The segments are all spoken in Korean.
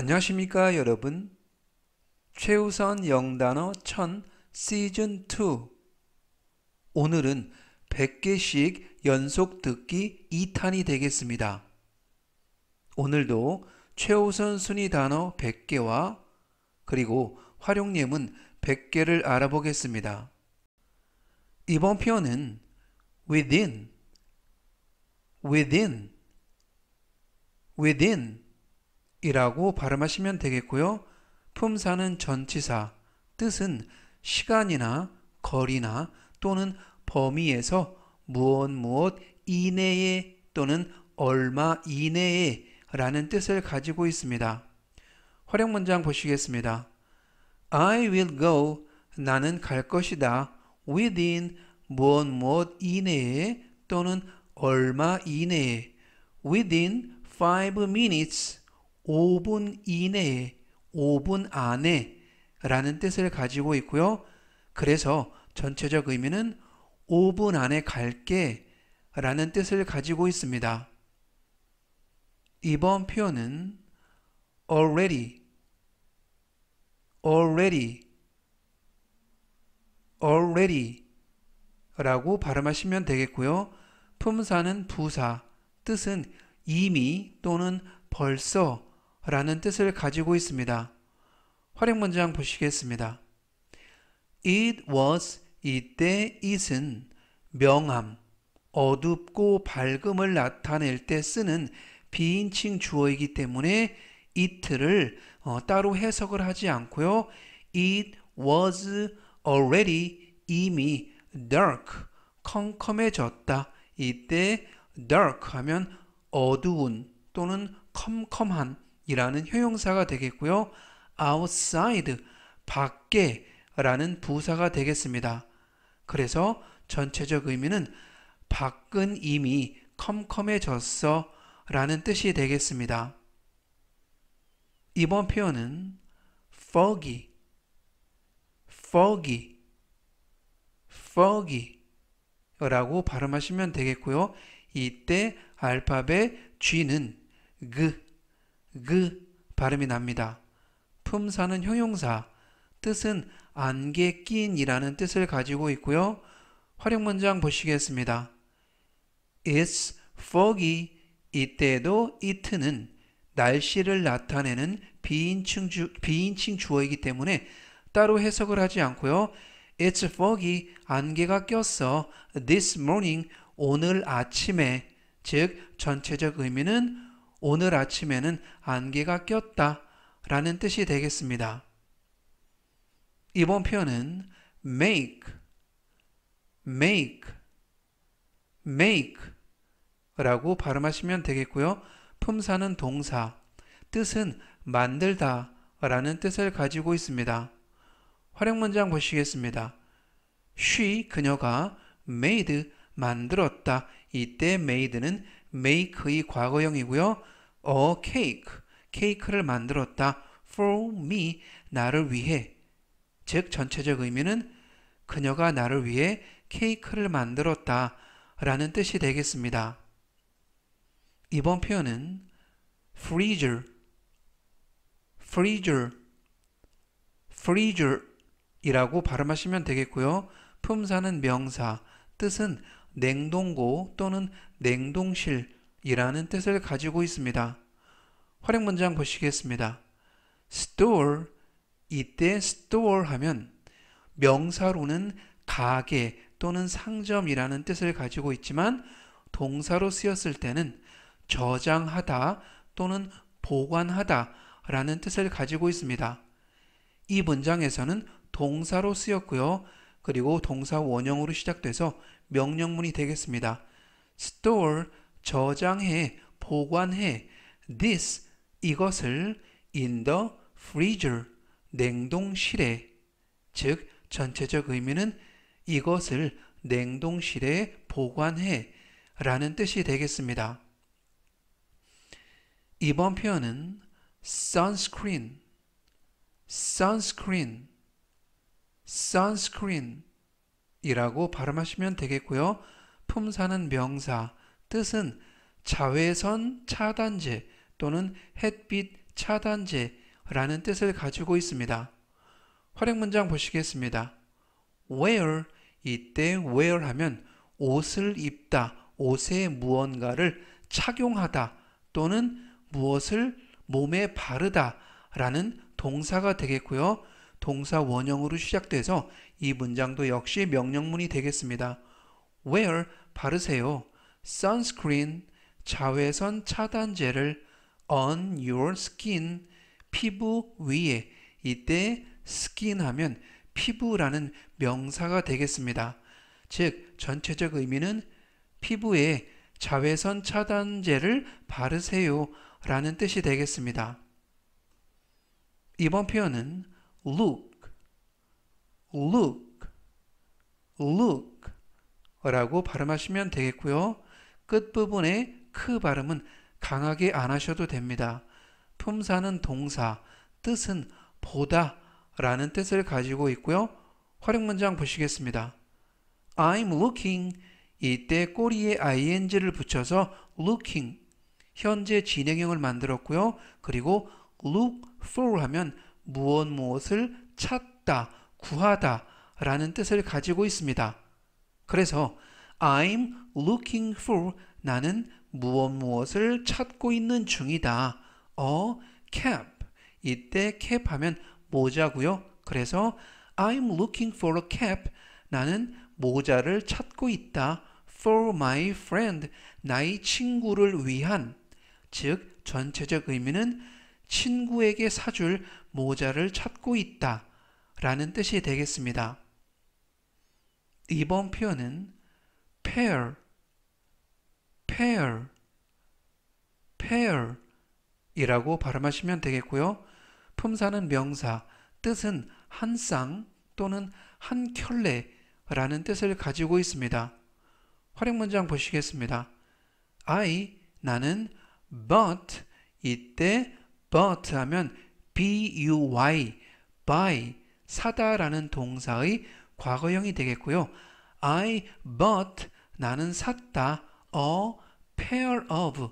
안녕하십니까 여러분. 최우선 영단어 1000 시즌 2 오늘은 100개씩 연속 듣기 2탄이 되겠습니다. 오늘도 최우선 순위 단어 100개와 그리고 활용예문 100개를 알아보겠습니다. 이번 표현은 within, within, within 이라고 발음하시면 되겠고요. 품사는 전치사, 뜻은 시간이나 거리나 또는 범위에서 무엇 무엇 이내에 또는 얼마 이내에 라는 뜻을 가지고 있습니다. 활용 문장 보시겠습니다. I will go. 나는 갈 것이다. within 무엇 무엇 이내에 또는 얼마 이내에 within 5 minutes 5분 이내에, 5분 안에 라는 뜻을 가지고 있고요. 그래서 전체적 의미는 5분 안에 갈게 라는 뜻을 가지고 있습니다. 이번 표현은 already, already, already 라고 발음하시면 되겠고요. 품사는 부사, 뜻은 이미 또는 벌써 라는 뜻을 가지고 있습니다. 활용 문장 보시겠습니다. It was 이때 it은 명함, 어둡고 밝음을 나타낼 때 쓰는 비인칭 주어이기 때문에 it를 어, 따로 해석을 하지 않고요. It was already 이미 dark, 컴컴해졌다. 이때 dark 하면 어두운 또는 컴컴한 이라는 형용사가 되겠고요. outside, 밖에 라는 부사가 되겠습니다. 그래서 전체적 의미는 밖은 이미 컴컴해졌어 라는 뜻이 되겠습니다. 이번 표현은 foggy, foggy, foggy 라고 발음하시면 되겠고요. 이때 알파벳 G는 그그 발음이 납니다. 품사는 형용사, 뜻은 안개 낀이라는 뜻을 가지고 있고요. 활용 문장 보시겠습니다. It's foggy 이때도 it는 날씨를 나타내는 비인칭, 주, 비인칭 주어이기 때문에 따로 해석을 하지 않고요. It's foggy 안개가 꼈어 this morning 오늘 아침에 즉 전체적 의미는 오늘 아침에는 안개가 꼈다 라는 뜻이 되겠습니다. 이번 표현은 make, make, make 라고 발음하시면 되겠고요. 품사는 동사, 뜻은 만들다 라는 뜻을 가지고 있습니다. 활용 문장 보시겠습니다. she 그녀가 made 만들었다. 이때 made는 make의 과거형이고요. a cake, 케이크를 만들었다. for me, 나를 위해. 즉 전체적 의미는 그녀가 나를 위해 케이크를 만들었다 라는 뜻이 되겠습니다. 이번 표현은 freezer, freezer, freezer 이라고 발음하시면 되겠고요. 품사는 명사, 뜻은 냉동고 또는 냉동실이라는 뜻을 가지고 있습니다. 활용 문장 보시겠습니다. store 이때 store 하면 명사로는 가게 또는 상점이라는 뜻을 가지고 있지만 동사로 쓰였을 때는 저장하다 또는 보관하다 라는 뜻을 가지고 있습니다. 이 문장에서는 동사로 쓰였고요. 그리고 동사 원형으로 시작돼서 명령문이 되겠습니다. store 저장해 보관해 this 이것을 in the freezer 냉동실에 즉 전체적 의미는 이것을 냉동실에 보관해 라는 뜻이 되겠습니다. 이번 표현은 sunscreen, sunscreen, sunscreen 이라고 발음하시면 되겠고요. 품사는 명사, 뜻은 자외선 차단제 또는 햇빛 차단제라는 뜻을 가지고 있습니다. 활용 문장 보시겠습니다. wear 이때 wear 하면 옷을 입다, 옷에 무언가를 착용하다 또는 무엇을 몸에 바르다 라는 동사가 되겠고요. 동사 원형으로 시작돼서 이 문장도 역시 명령문이 되겠습니다. where 바르세요. sunscreen 자외선 차단제를 on your skin 피부 위에 이때 skin 하면 피부라는 명사가 되겠습니다. 즉 전체적 의미는 피부에 자외선 차단제를 바르세요 라는 뜻이 되겠습니다. 이번 표현은 look, look, look 라고 발음하시면 되겠고요. 끝부분에크 발음은 강하게 안 하셔도 됩니다. 품사는 동사, 뜻은 보다 라는 뜻을 가지고 있고요. 활용 문장 보시겠습니다. I'm looking 이때 꼬리에 ing를 붙여서 looking 현재 진행형을 만들었고요. 그리고 look for 하면 무엇 무엇을 찾다, 구하다 라는 뜻을 가지고 있습니다. 그래서 I'm looking for 나는 무엇 무엇을 찾고 있는 중이다. 어, cap. 이때 cap 하면 모자고요. 그래서 I'm looking for a cap. 나는 모자를 찾고 있다. For my friend. 나의 친구를 위한. 즉, 전체적 의미는 친구에게 사줄 모자를 찾고 있다. 라는 뜻이 되겠습니다. 이번 표현은 pair, pair, pair 이라고 발음하시면 되겠고요. 품사는 명사, 뜻은 한 쌍 또는 한 켤레라는 뜻을 가지고 있습니다. 활용 문장 보시겠습니다. I, 나는 but 이때 but 하면 by, by 사다라는 동사의 과거형이 되겠고요. I bought 나는 샀다 a pair of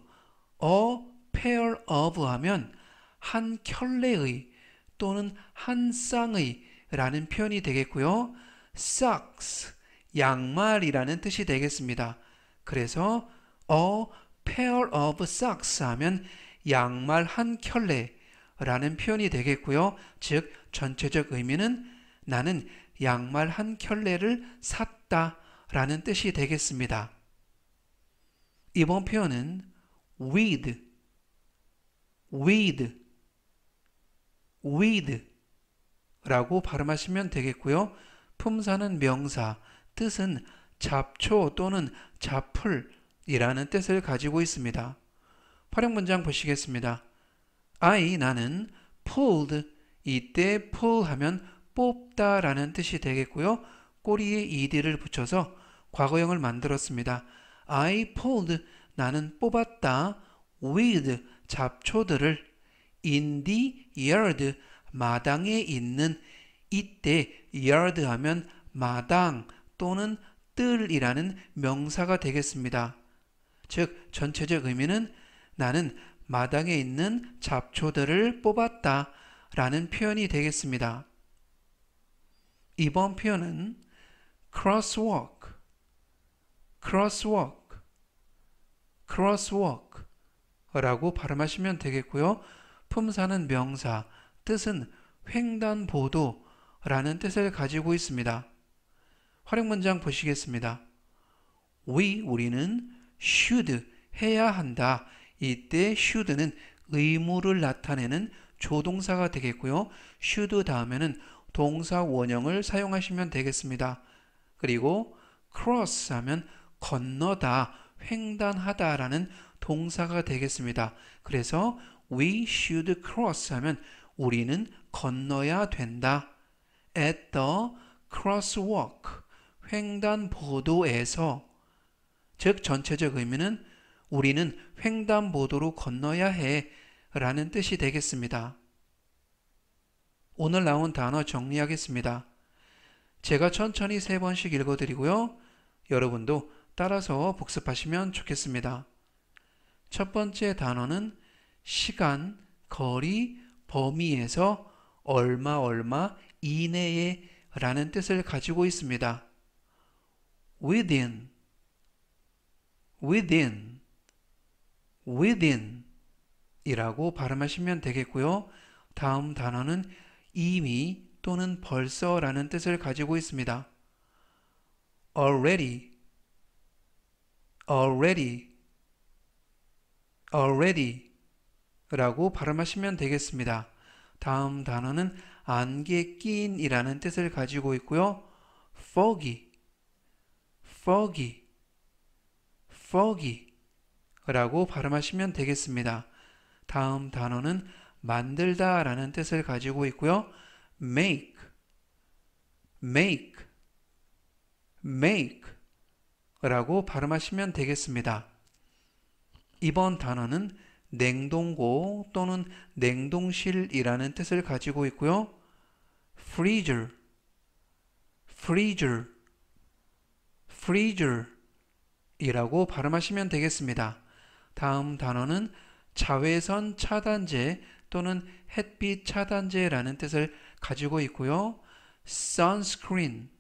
a pair of 하면 한 켤레의 또는 한 쌍의 라는 표현이 되겠고요. socks 양말이라는 뜻이 되겠습니다. 그래서 a pair of socks 하면 양말 한 켤레라는 표현이 되겠고요. 즉 전체적 의미는 나는 양말 한 켤레를 샀다 라는 뜻이 되겠습니다. 이번 표현은 with, with, with 라고 발음하시면 되겠고요. 품사는 명사, 뜻은 잡초 또는 잡풀이라는 뜻을 가지고 있습니다. 활용 문장 보시겠습니다. I, 나는 pulled, 이때 pull 하면 뽑다라는 뜻이 되겠고요. 꼬리에 ed를 붙여서 과거형을 만들었습니다. I pulled 나는 뽑았다 with 잡초들을 in the yard 마당에 있는 이때 yard 하면 마당 또는 뜰이라는 명사가 되겠습니다. 즉 전체적 의미는 나는 마당에 있는 잡초들을 뽑았다 라는 표현이 되겠습니다. 이번 표현은 crosswalk, crosswalk, crosswalk 라고 발음하시면 되겠고요. 품사는 명사, 뜻은 횡단보도 라는 뜻을 가지고 있습니다. 활용 문장 보시겠습니다. we 우리는 should 해야 한다. 이때 should는 의무를 나타내는 조동사가 되겠고요. should 다음에는 동사 원형을 사용하시면 되겠습니다. 그리고 cross 하면 건너다, 횡단하다 라는 동사가 되겠습니다. 그래서 we should cross 하면 우리는 건너야 된다. at the crosswalk 횡단보도에서 즉 전체적 의미는 우리는 횡단보도로 건너야 해 라는 뜻이 되겠습니다. 오늘 나온 단어 정리하겠습니다. 제가 천천히 세 번씩 읽어드리고요. 여러분도 따라서 복습하시면 좋겠습니다. 첫 번째 단어는 시간, 거리, 범위에서 얼마 얼마 이내에 라는 뜻을 가지고 있습니다. within, within, within 이라고 발음하시면 되겠고요. 다음 단어는 이미 또는 벌써라는 뜻을 가지고 있습니다. already, already, already 라고 발음하시면 되겠습니다. 다음 단어는 안개 낀 이라는 뜻을 가지고 있고요. foggy, foggy, foggy 라고 발음하시면 되겠습니다. 다음 단어는 만들다 라는 뜻을 가지고 있고요. make, make, make 라고 발음하시면 되겠습니다. 이번 단어는 냉동고 또는 냉동실이라는 뜻을 가지고 있고요. freezer, freezer, freezer 이라고 발음하시면 되겠습니다. 다음 단어는 자외선 차단제 또는 햇빛 차단제라는 뜻을 가지고 있고요. sunscreen,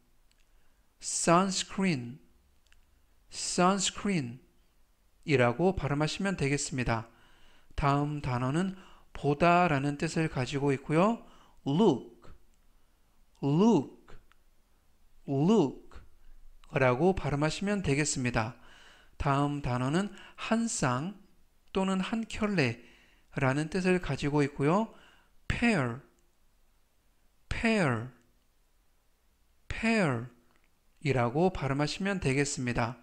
sunscreen, sunscreen 이라고 발음하시면 되겠습니다. 다음 단어는 보다 라는 뜻을 가지고 있고요. look, look, look 라고 발음하시면 되겠습니다. 다음 단어는 한 쌍 또는 한 켤레 라는 뜻을 가지고 있고요. pair, pair, pair 이라고 발음하시면 되겠습니다.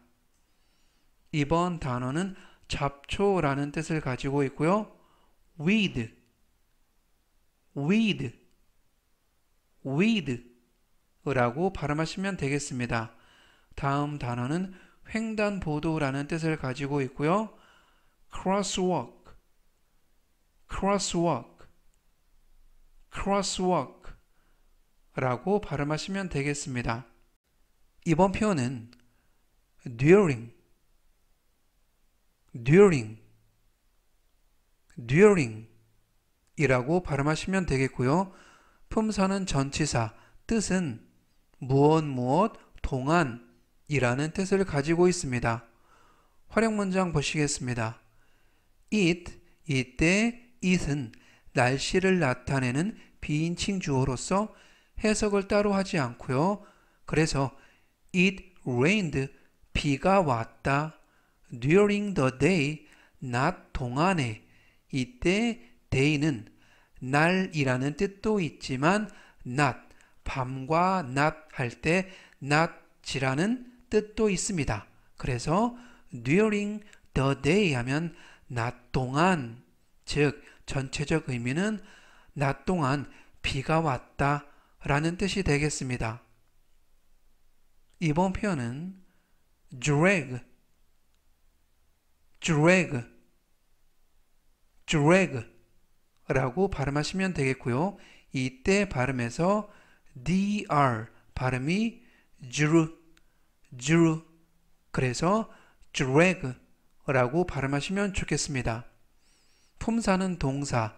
이번 단어는 잡초라는 뜻을 가지고 있고요. weed, weed, weed 라고 발음하시면 되겠습니다. 다음 단어는 횡단보도라는 뜻을 가지고 있고요. crosswalk, crosswalk, crosswalk 라고 발음하시면 되겠습니다. 이번 표현은 during, during, during 이라고 발음하시면 되겠고요. 품사는 전치사, 뜻은 무엇 무엇 동안 이라는 뜻을 가지고 있습니다. 활용 문장 보시겠습니다. it 이때 이은 날씨를 나타내는 비인칭 주어로서 해석을 따로 하지 않고요. 그래서 it rained 비가 왔다 during the day 낮 동안에 이때 day는 날이라는 뜻도 있지만 낮 밤과 낮 할 때낮지라는 뜻도 있습니다. 그래서 during the day 하면 낮 동안 즉 전체적 의미는 낮 동안 비가 왔다 라는 뜻이 되겠습니다. 이번 표현은 drag, drag, drag 라고 발음하시면 되겠고요. 이때 발음에서 dr 발음이 dr, dr 그래서 drag 라고 발음하시면 좋겠습니다. 품사는 동사,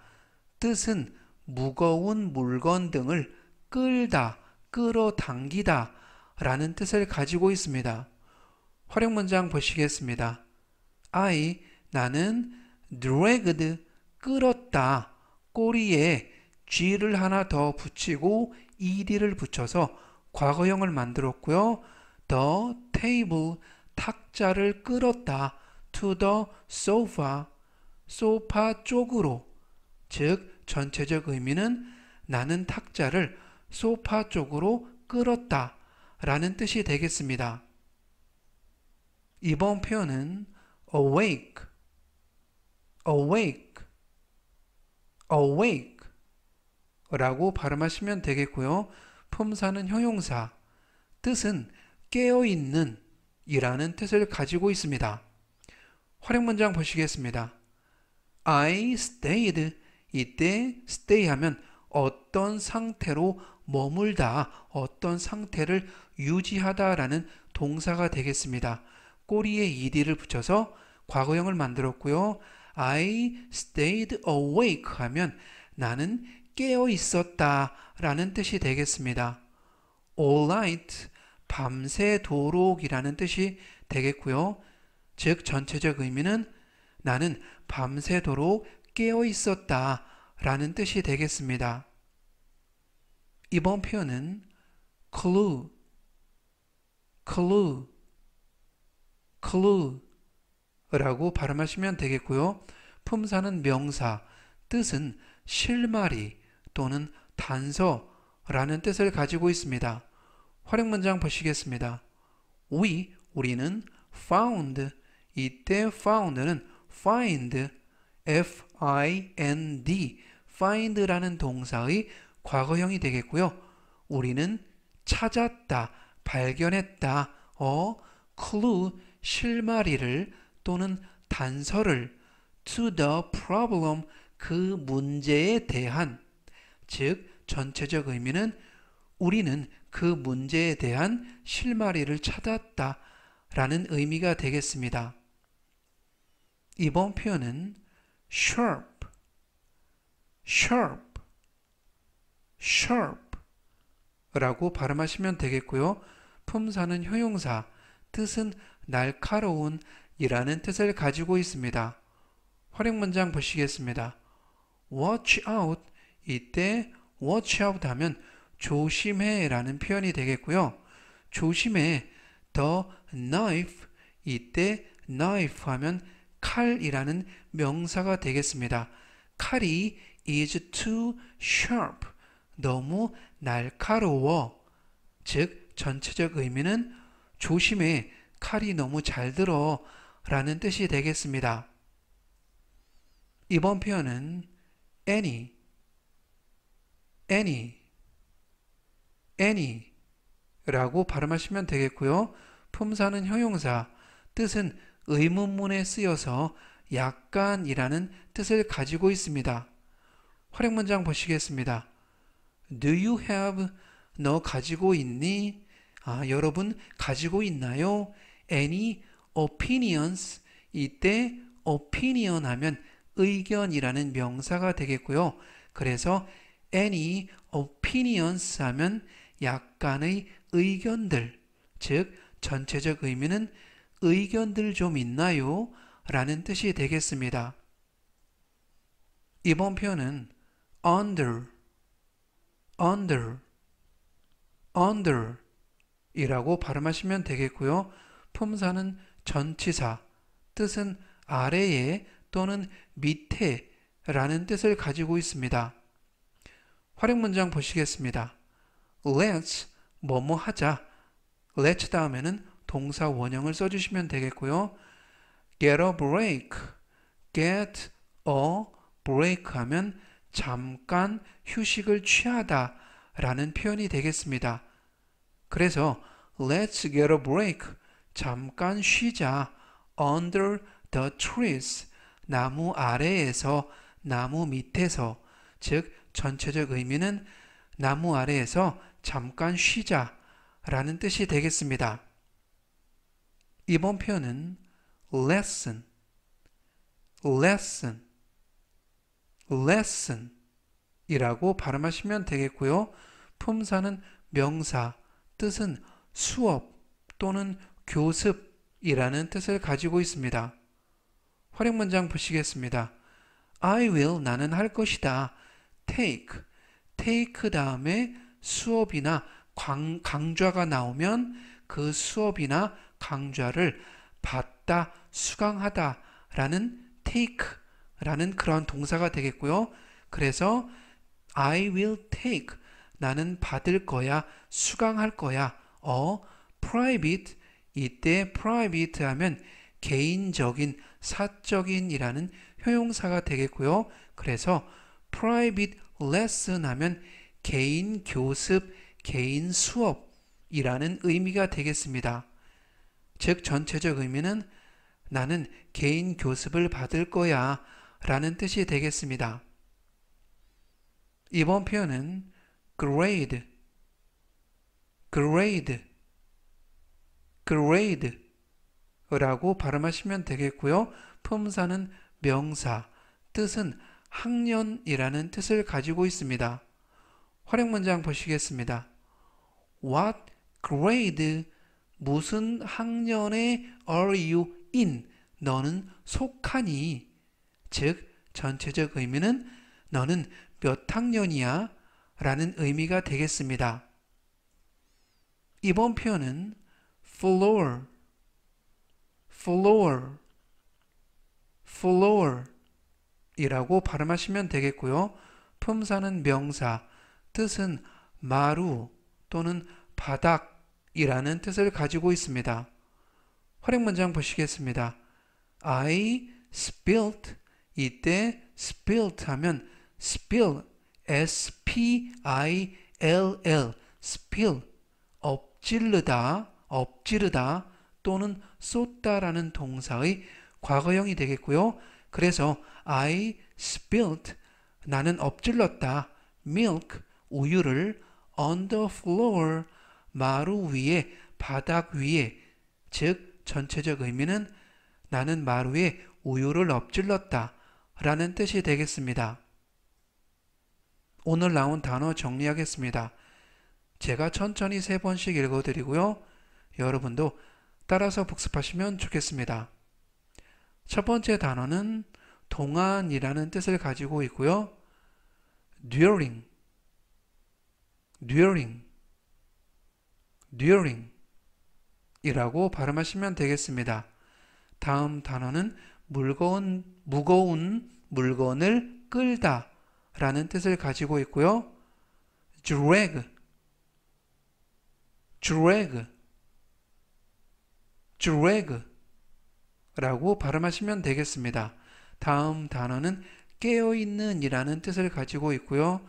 뜻은 무거운 물건 등을 끌다, 끌어당기다 라는 뜻을 가지고 있습니다. 활용 문장 보시겠습니다. I, 나는 dragged, 끌었다, 꼬리에 G를 하나 더 붙이고 ED를 붙여서 과거형을 만들었고요. The table, 탁자를 끌었다, to the sofa, 소파 쪽으로 즉 전체적 의미는 나는 탁자를 소파 쪽으로 끌었다 라는 뜻이 되겠습니다. 이번 표현은 awake, awake, awake 라고 발음하시면 되겠고요. 품사는 형용사, 뜻은 깨어있는 이라는 뜻을 가지고 있습니다. 활용 문장 보시겠습니다. I stayed 이때 stay 하면 어떤 상태로 머물다 어떤 상태를 유지하다 라는 동사가 되겠습니다. 꼬리에 ed를 붙여서 과거형을 만들었고요. I stayed awake 하면 나는 깨어 있었다 라는 뜻이 되겠습니다. all night 밤새도록 이라는 뜻이 되겠고요. 즉 전체적 의미는 나는 밤새도록 깨어 있었다 라는 뜻이 되겠습니다. 이번 표현은 clue, clue, clue 라고 발음하시면 되겠고요. 품사는 명사, 뜻은 실마리 또는 단서라는 뜻을 가지고 있습니다. 활용 문장 보시겠습니다. We, 우리는 found, 이때 found는 find, f-i-n-d, find라는 동사의 과거형이 되겠고요. 우리는 찾았다, 발견했다, 어, clue, 실마리를 또는 단서를 to the problem, 그 문제에 대한, 즉 전체적 의미는 우리는 그 문제에 대한 실마리를 찾았다 라는 의미가 되겠습니다. 이번 표현은 sharp, sharp, sharp 라고 발음하시면 되겠고요. 품사는 효용사, 뜻은 날카로운 이라는 뜻을 가지고 있습니다. 활용 문장 보시겠습니다. watch out 이때 watch out 하면 조심해 라는 표현이 되겠고요. 조심해 the knife 이때 knife 하면 칼이라는 명사가 되겠습니다. 칼이 is too sharp. 너무 날카로워. 즉, 전체적 의미는 조심해. 칼이 너무 잘 들어. 라는 뜻이 되겠습니다. 이번 표현은 any, any, any 라고 발음하시면 되겠고요. 품사는 형용사, 뜻은 의문문에 쓰여서 약간이라는 뜻을 가지고 있습니다. 활용 문장 보시겠습니다. Do you have? 너 가지고 있니? 아, 여러분 가지고 있나요? Any opinions? 이때 opinion 하면 의견이라는 명사가 되겠고요. 그래서 any opinions 하면 약간의 의견들, 즉 전체적 의미는 의견들 좀 있나요? 라는 뜻이 되겠습니다. 이번 표현은 under, under, under 이라고 발음하시면 되겠고요. 품사는 전치사, 뜻은 아래에 또는 밑에 라는 뜻을 가지고 있습니다. 활용 문장 보시겠습니다. Let's 뭐뭐 하자. Let's 다음에는 동사 원형을 써주시면 되겠고요. get a break, get a break 하면 잠깐 휴식을 취하다 라는 표현이 되겠습니다. 그래서 let's get a break, 잠깐 쉬자 under the trees, 나무 아래에서 나무 밑에서 즉 전체적 의미는 나무 아래에서 잠깐 쉬자 라는 뜻이 되겠습니다. 이번 표현은 lesson, lesson, lesson 이라고 발음하시면 되겠고요. 품사는 명사, 뜻은 수업 또는 교습이라는 뜻을 가지고 있습니다. 활용 문장 보시겠습니다. I will 나는 할 것이다. take, take 다음에 수업이나 강, 강좌가 나오면 그 수업이나 강좌를 받다, 수강하다 라는 take라는 그런 동사가 되겠고요. 그래서 I will take 나는 받을 거야, 수강할 거야. 어, private 이때 private 하면 개인적인, 사적인이라는 효용사가 되겠고요. 그래서 private lesson 하면 개인 교습, 개인 수업이라는 의미가 되겠습니다. 즉 전체적 의미는 나는 개인 교습을 받을 거야 라는 뜻이 되겠습니다. 이번 표현은 grade, grade, grade 라고 발음하시면 되겠고요. 품사는 명사, 뜻은 학년이라는 뜻을 가지고 있습니다. 활용 문장 보시겠습니다. What grade 무슨 학년에 are you in? 너는 속하니? 즉, 전체적 의미는 너는 몇 학년이야? 라는 의미가 되겠습니다. 이번 표현은 floor, floor, floor 이라고 발음하시면 되겠고요. 품사는 명사, 뜻은 마루 또는 바닥 이라는 뜻을 가지고 있습니다. 활용 문장 보시겠습니다. I spilt 이때 spilt 하면 spill s p i l l spill 엎질르다 엎지르다 또는 쏟다라는 동사의 과거형이 되겠고요. 그래서 I spilt 나는 엎질렀다 milk 우유를 on the floor 마루 위에 바닥 위에 즉 전체적 의미는 나는 마루에 우유를 엎질렀다 라는 뜻이 되겠습니다. 오늘 나온 단어 정리하겠습니다. 제가 천천히 세 번씩 읽어드리고요. 여러분도 따라서 복습하시면 좋겠습니다. 첫 번째 단어는 동안이라는 뜻을 가지고 있고요. during, during, during 이라고 발음하시면 되겠습니다. 다음 단어는 물건, 무거운 물건을 끌다 라는 뜻을 가지고 있고요. drag, drag, drag 라고 발음하시면 되겠습니다. 다음 단어는 깨어있는 이라는 뜻을 가지고 있고요.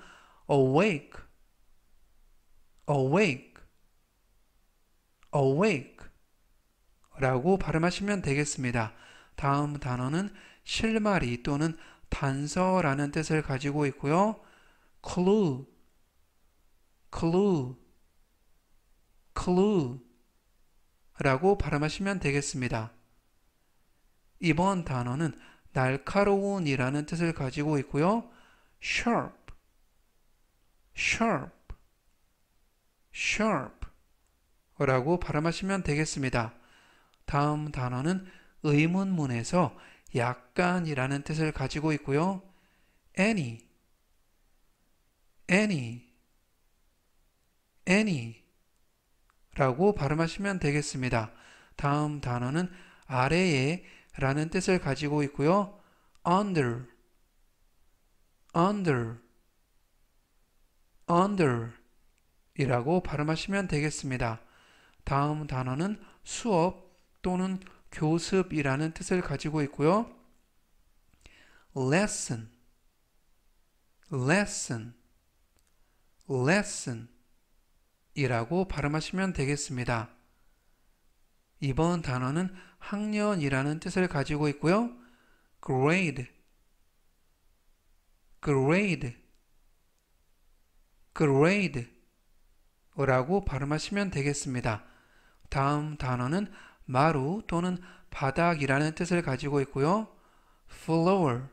awake, awake, awake 라고 발음하시면 되겠습니다. 다음 단어는 실마리 또는 단서라는 뜻을 가지고 있고요. clue, clue, clue 라고 발음하시면 되겠습니다. 이번 단어는 날카로운이라는 뜻을 가지고 있고요. sharp, sharp, sharp 라고 발음하시면 되겠습니다. 다음 단어는 의문문에서 약간이라는 뜻을 가지고 있고요. any, any, any 라고 발음하시면 되겠습니다. 다음 단어는 아래에 라는 뜻을 가지고 있고요. under, under, under 이라고 발음하시면 되겠습니다. 다음 단어는 수업 또는 교습이라는 뜻을 가지고 있고요. lesson, lesson, lesson 이라고 발음하시면 되겠습니다. 이번 단어는 학년이라는 뜻을 가지고 있고요. grade, grade, grade 라고 발음하시면 되겠습니다. 다음 단어는 마루 또는 바닥이라는 뜻을 가지고 있고요. floor,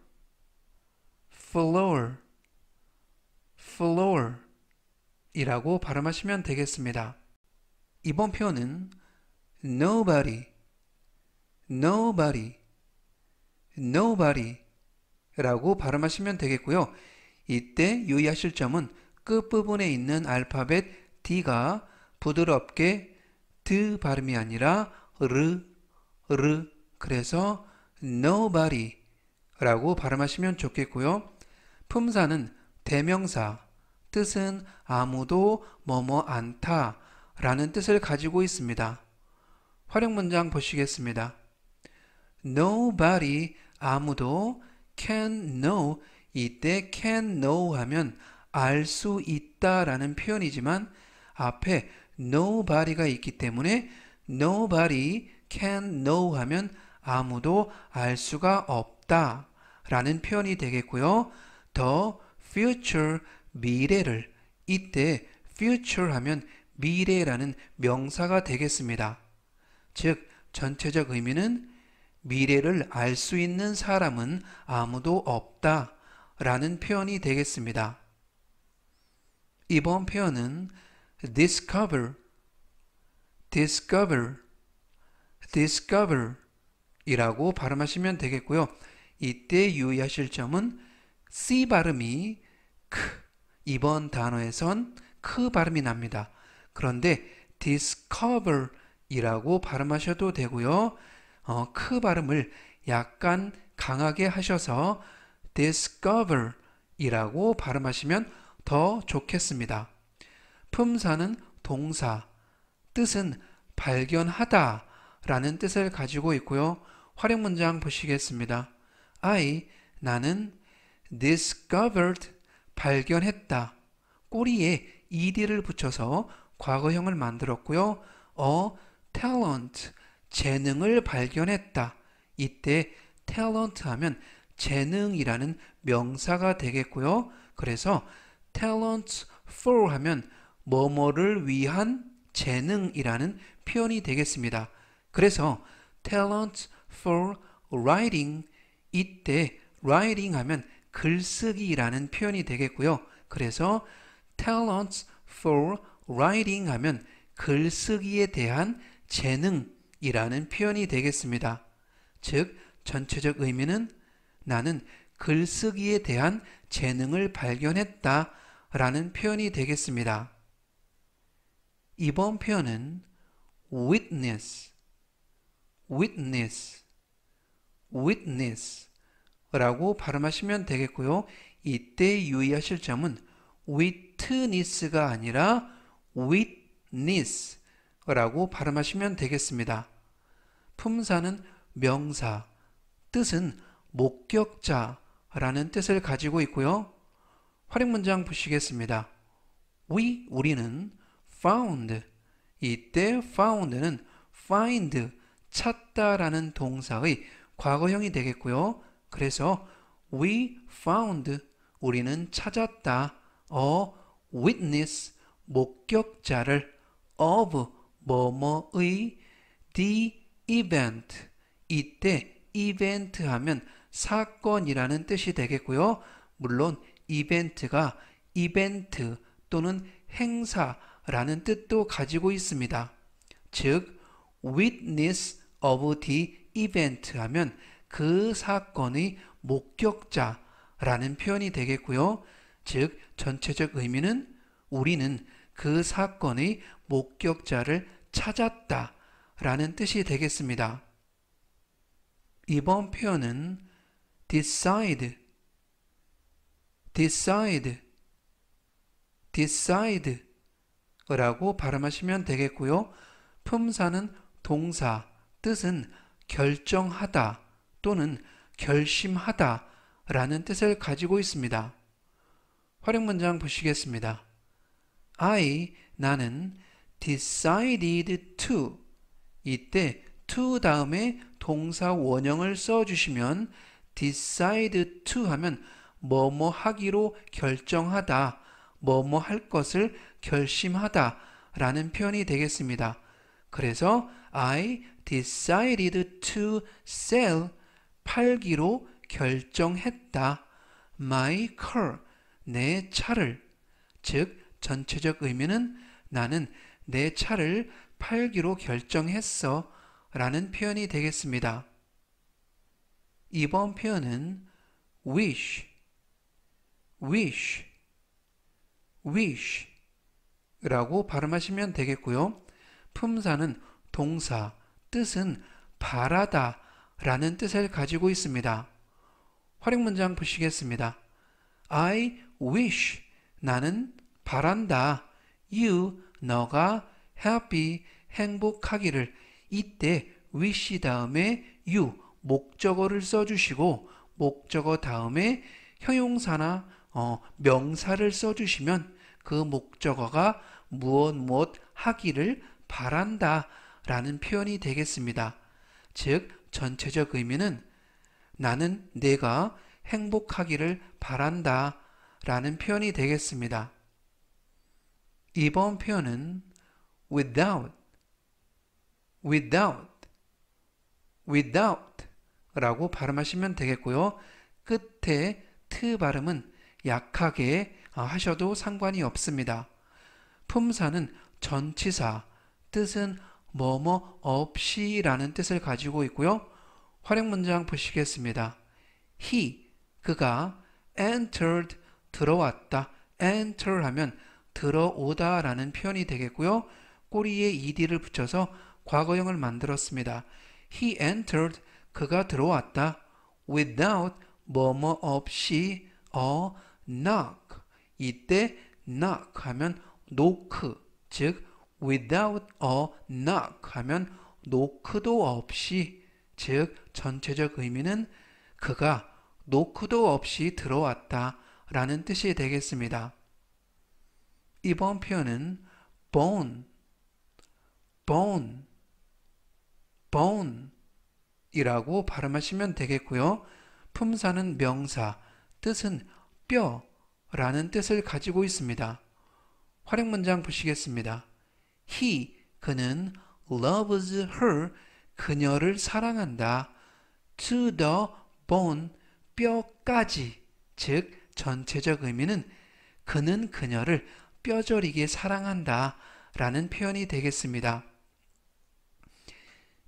floor, floor 이라고 발음하시면 되겠습니다. 이번 표현은 nobody, nobody, nobody 라고 발음하시면 되겠고요. 이때 유의하실 점은 끝부분에 있는 알파벳 D가 부드럽게 드 발음이 아니라 르, 르. 그래서 nobody라고 발음하시면 좋겠고요. 품사는 대명사, 뜻은 아무도 뭐뭐 않다 라는 뜻을 가지고 있습니다. 활용 문장 보시겠습니다. Nobody, 아무도, can know, 이때 can know 하면 알 수 있다 라는 표현이지만 앞에 nobody가 있기 때문에 nobody can know 하면 아무도 알 수가 없다 라는 표현이 되겠고요. the future 미래를 이때 future 하면 미래라는 명사가 되겠습니다. 즉 전체적 의미는 미래를 알 수 있는 사람은 아무도 없다 라는 표현이 되겠습니다. 이번 표현은 discover, discover, discover 이라고 발음하시면 되겠고요. 이때 유의하실 점은 C 발음이 크 이번 단어에선 크 발음이 납니다. 그런데 discover 이라고 발음하셔도 되고요. 어, 크 발음을 약간 강하게 하셔서 discover 이라고 발음하시면 더 좋겠습니다. 품사는 동사, 뜻은 발견하다 라는 뜻을 가지고 있고요. 활용 문장 보시겠습니다. I, 나는 discovered, 발견했다. 꼬리에 ed를 붙여서 과거형을 만들었고요. 어, talent, 재능을 발견했다. 이때 talent 하면 재능이라는 명사가 되겠고요. 그래서 talent for 하면 뭐뭐를 위한 재능이라는 표현이 되겠습니다. 그래서 talent for writing 이때 writing 하면 글쓰기라는 표현이 되겠고요. 그래서 talents for writing 하면 글쓰기에 대한 재능이라는 표현이 되겠습니다. 즉 전체적 의미는 나는 글쓰기에 대한 재능을 발견했다 라는 표현이 되겠습니다. 이번 표현은 witness, witness, witness 라고 발음하시면 되겠고요. 이때 유의하실 점은 witness가 아니라 witness 라고 발음하시면 되겠습니다. 품사는 명사, 뜻은 목격자라는 뜻을 가지고 있고요. 활용 문장 보시겠습니다. we, 우리는 found 이때 found는 find 찾다라는 동사의 과거형이 되겠고요. 그래서 we found 우리는 찾았다. a witness 목격자를 of 뭐뭐의 the event 이때 event 하면 사건이라는 뜻이 되겠고요. 물론 이벤트가 이벤트 또는 행사 라는 뜻도 가지고 있습니다. 즉, witness of the event 하면 그 사건의 목격자라는 표현이 되겠고요. 즉, 전체적 의미는 우리는 그 사건의 목격자를 찾았다 라는 뜻이 되겠습니다. 이번 표현은 decide, decide, decide 라고 발음하시면 되겠고요. 품사는 동사, 뜻은 결정하다 또는 결심하다 라는 뜻을 가지고 있습니다. 활용 문장 보시겠습니다. I, 나는 decided to 이때 to 다음에 동사 원형을 써주시면 decide to 하면 뭐 뭐 하기로 결정하다 뭐뭐 뭐 할 것을 결심하다 라는 표현이 되겠습니다. 그래서 I decided to sell 팔기로 결정했다. My car 내 차를 즉 전체적 의미는 나는 내 차를 팔기로 결정했어 라는 표현이 되겠습니다. 이번 표현은 wish wish wish라고 발음하시면 되겠고요. 품사는 동사, 뜻은 바라다 라는 뜻을 가지고 있습니다. 활용 문장 보시겠습니다. I wish 나는 바란다. You 너가 happy 행복하기를 이때 wish 다음에 you 목적어를 써주시고 목적어 다음에 형용사나 어, 명사를 써주시면 그 목적어가 무엇 무엇 하기를 바란다 라는 표현이 되겠습니다. 즉 전체적 의미는 나는 내가 행복하기를 바란다 라는 표현이 되겠습니다. 이번 표현은 without, without, without 라고 발음하시면 되겠고요. 끝에 트 발음은 약하게 아, 하셔도 상관이 없습니다. 품사는 전치사, 뜻은 뭐뭐 없이 라는 뜻을 가지고 있고요. 활용 문장 보시겠습니다. He, 그가 entered, 들어왔다. enter 하면 들어오다 라는 표현이 되겠고요. 꼬리에 ed를 붙여서 과거형을 만들었습니다. He entered, 그가 들어왔다. without, 뭐뭐 없이, or not, 이때 knock 하면 knock 즉 without a knock 하면 knock도 없이 즉 전체적 의미는 그가 knock도 없이 들어왔다 라는 뜻이 되겠습니다. 이번 표현은 bone, bone, bone 이라고 발음하시면 되겠고요. 품사는 명사, 뜻은 뼈, 라는 뜻을 가지고 있습니다. 활용 문장 보시겠습니다. He, 그는 loves her, 그녀를 사랑한다. to the bone, 뼈까지. 즉, 전체적 의미는 그는 그녀를 뼈저리게 사랑한다. 라는 표현이 되겠습니다.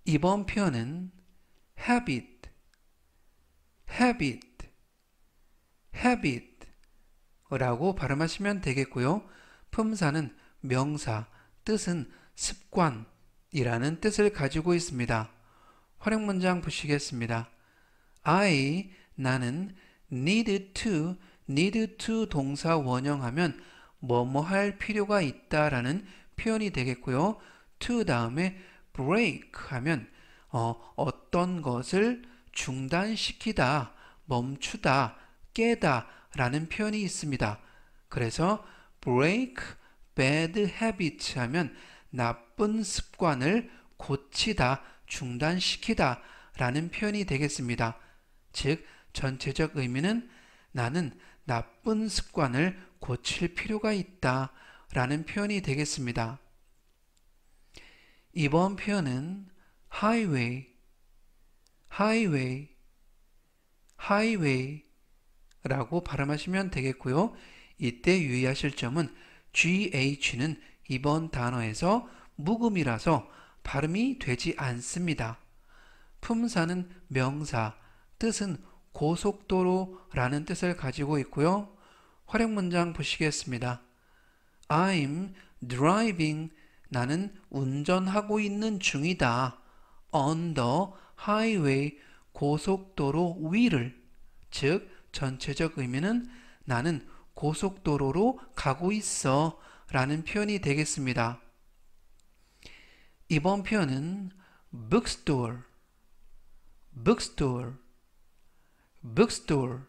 이번 표현은 habit, habit, habit 라고 발음하시면 되겠고요. 품사는 명사, 뜻은 습관이라는 뜻을 가지고 있습니다. 활용 문장 보시겠습니다. I, 나는 need to, need to 동사 원형하면 뭐뭐 뭐 할 필요가 있다라는 표현이 되겠고요. to 다음에 break 하면 어, 어떤 것을 중단시키다, 멈추다, 깨다 라는 표현이 있습니다. 그래서 break bad habit 하면 나쁜 습관을 고치다, 중단시키다 라는 표현이 되겠습니다. 즉, 전체적 의미는 나는 나쁜 습관을 고칠 필요가 있다 라는 표현이 되겠습니다. 이번 표현은 highway, highway, highway 라고 발음하시면 되겠고요. 이때 유의하실 점은 GH는 이번 단어에서 묵음이라서 발음이 되지 않습니다. 품사는 명사, 뜻은 고속도로라는 뜻을 가지고 있고요. 활용 문장 보시겠습니다. I'm driving. 나는 운전하고 있는 중이다. on the highway. 고속도로 위를. 즉, 전체적 의미는 나는 고속도로로 가고 있어 라는 표현이 되겠습니다. 이번 표현은 bookstore, bookstore, bookstore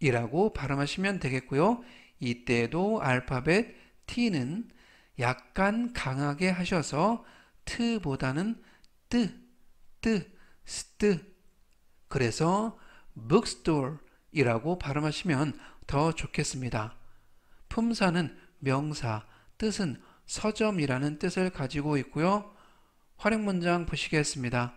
이라고 발음하시면 되겠고요. 이때도 알파벳 T는 약간 강하게 하셔서 트보다는 뜨, 뜨, 스트 그래서 bookstore 이라고 발음하시면 더 좋겠습니다. 품사는 명사, 뜻은 서점이라는 뜻을 가지고 있고요. 활용 문장 보시겠습니다.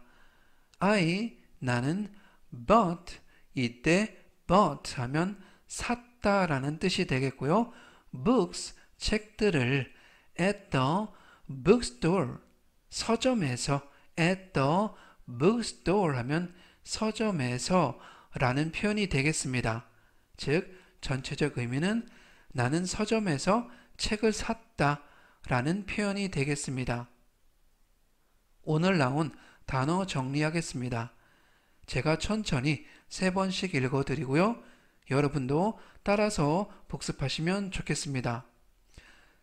I, 나는 but, 이때 but 하면 샀다 라는 뜻이 되겠고요. books, 책들을 at the bookstore, 서점에서 at the bookstore 하면 서점에서 라는 표현이 되겠습니다. 즉, 전체적 의미는 나는 서점에서 책을 샀다 라는 표현이 되겠습니다. 오늘 나온 단어 정리하겠습니다. 제가 천천히 세 번씩 읽어드리고요. 여러분도 따라서 복습하시면 좋겠습니다.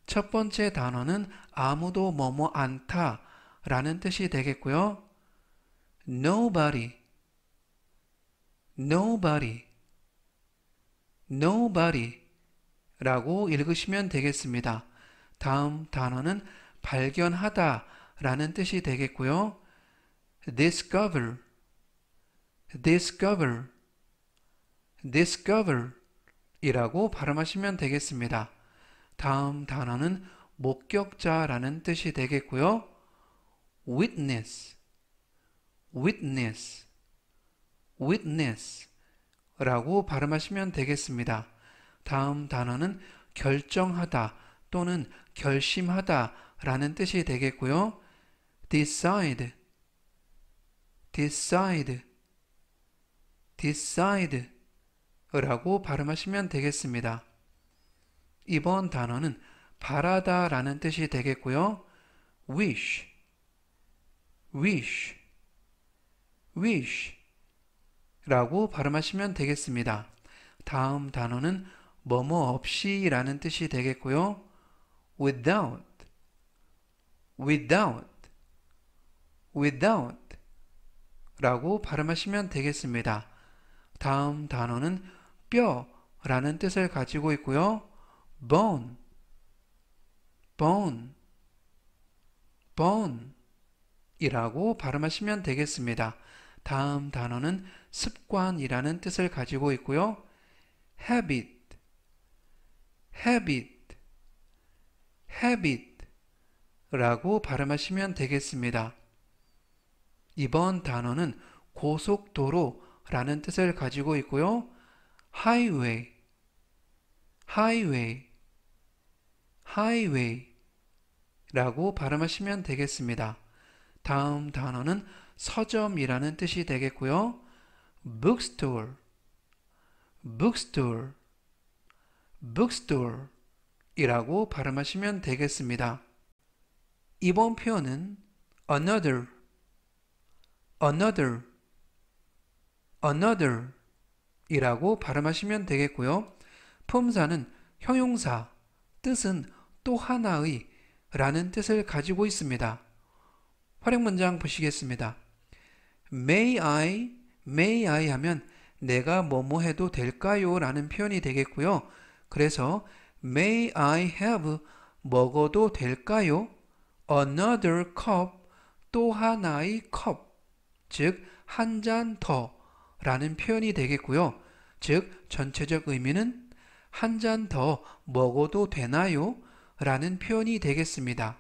첫 번째 단어는 아무도 뭐뭐 않다 라는 뜻이 되겠고요. nobody nobody, nobody 라고 읽으시면 되겠습니다. 다음 단어는 발견하다 라는 뜻이 되겠고요. discover, discover, discover 이라고 발음하시면 되겠습니다. 다음 단어는 목격자라는 뜻이 되겠고요. witness, witness, witness 라고 발음하시면 되겠습니다. 다음 단어는 결정하다 또는 결심하다 라는 뜻이 되겠고요. decide, decide, decide 라고 발음하시면 되겠습니다. 이번 단어는 바라다 라는 뜻이 되겠고요. wish, wish, wish 라고 발음하시면 되겠습니다. 다음 단어는 뭐뭐 없이 라는 뜻이 되겠고요. without, without, without 라고 발음하시면 되겠습니다. 다음 단어는 뼈 라는 뜻을 가지고 있고요. bone, bone, bone 이라고 발음하시면 되겠습니다. 다음 단어는 습관이라는 뜻을 가지고 있고요. habit, habit, habit 라고 발음하시면 되겠습니다. 이번 단어는 고속도로라는 뜻을 가지고 있고요. highway, highway, highway 라고 발음하시면 되겠습니다. 다음 단어는 서점이라는 뜻이 되겠고요. bookstore, bookstore, bookstore 이라고 발음하시면 되겠습니다. 이번 표현은 another, another, another 이라고 발음하시면 되겠고요. 품사는 형용사, 뜻은 또 하나의 라는 뜻을 가지고 있습니다. 활용 문장 보시겠습니다. May I may I 하면 내가 뭐 뭐 해도 될까요? 라는 표현이 되겠고요. 그래서 may I have 먹어도 될까요? another cup 또 하나의 cup 즉한 잔 더 라는 표현이 되겠고요. 즉 전체적 의미는 한 잔 더 먹어도 되나요? 라는 표현이 되겠습니다.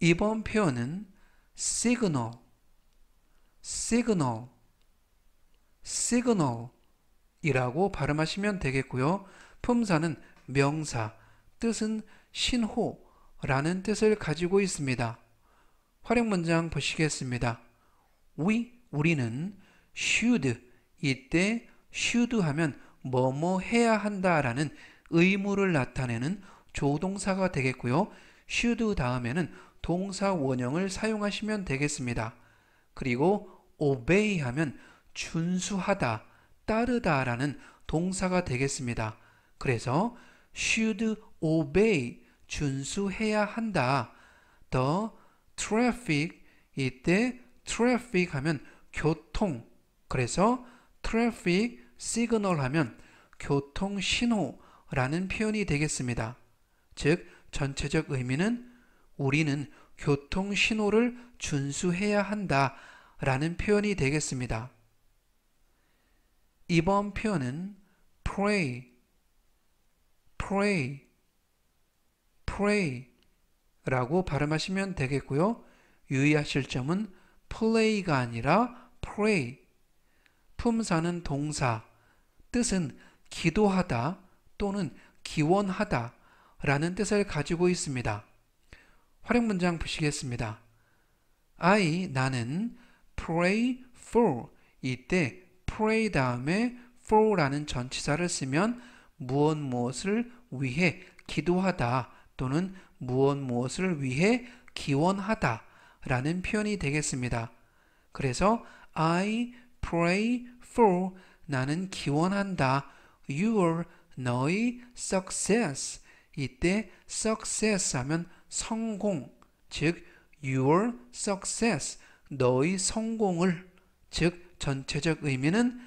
이번 표현은 signal 시그널, 시그널이라고 발음하시면 되겠고요. 품사는 명사, 뜻은 신호라는 뜻을 가지고 있습니다. 활용 문장 보시겠습니다. We, 우리는 should, 이때 should 하면 뭐뭐 해야 한다라는 의무를 나타내는 조동사가 되겠고요. should 다음에는 동사 원형을 사용하시면 되겠습니다. 그리고 obey 하면 준수하다, 따르다라는 동사가 되겠습니다. 그래서 should obey 준수해야 한다. the traffic 이때 traffic 하면 교통 그래서 traffic signal 하면 교통 신호라는 표현이 되겠습니다. 즉 전체적 의미는 우리는 교통 신호를 준수해야 한다 라는 표현이 되겠습니다. 이번 표현은 pray, pray, pray 라고 발음하시면 되겠고요. 유의하실 점은 play가 아니라 pray. 품사는 동사, 뜻은 기도하다 또는 기원하다 라는 뜻을 가지고 있습니다. 활용 문장 보시겠습니다. I, 나는 pray for 이때 pray 다음에 for라는 전치사를 쓰면 무엇 무엇을 위해 기도하다 또는 무엇 무엇을 위해 기원하다 라는 표현이 되겠습니다. 그래서 I pray for 나는 기원한다 your 너의 success 이때 success 하면 성공 즉 your success 너의 성공을 즉 전체적 의미는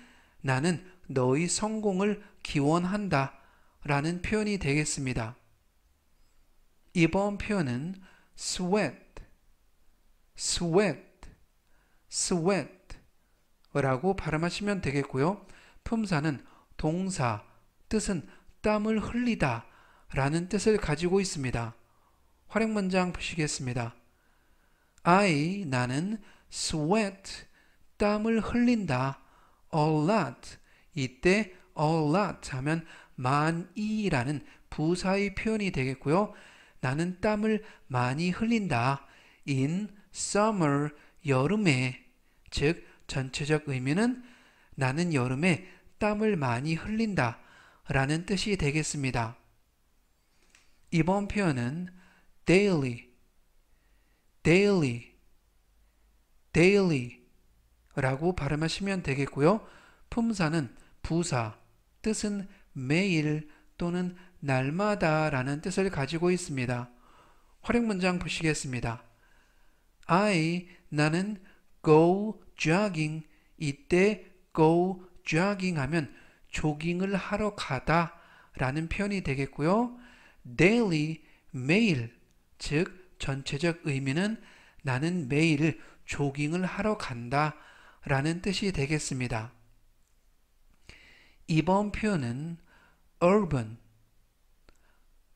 나는 너의 성공을 기원한다 라는 표현이 되겠습니다. 이번 표현은 sweat, sweat, sweat 라고 발음하시면 되겠고요. 품사는 동사, 뜻은 땀을 흘리다 라는 뜻을 가지고 있습니다. 활용 문장 보시겠습니다. I, 나는 sweat 땀을 흘린다. a lot 이때 a lot 하면 많이라는 부사의 표현이 되겠고요. 나는 땀을 많이 흘린다. in summer 여름에 즉 전체적 의미는 나는 여름에 땀을 많이 흘린다 라는 뜻이 되겠습니다. 이번 표현은 daily daily daily라고 발음하시면 되겠고요. 품사는 부사, 뜻은 매일 또는 날마다라는 뜻을 가지고 있습니다. 활용 문장 보시겠습니다. I 나는 go jogging 이때 go jogging 하면 조깅을 하러 가다 라는 표현이 되겠고요. daily 매일 즉 전체적 의미는 나는 매일 조깅을 하러 간다 라는 뜻이 되겠습니다. 이번 표현은 urban,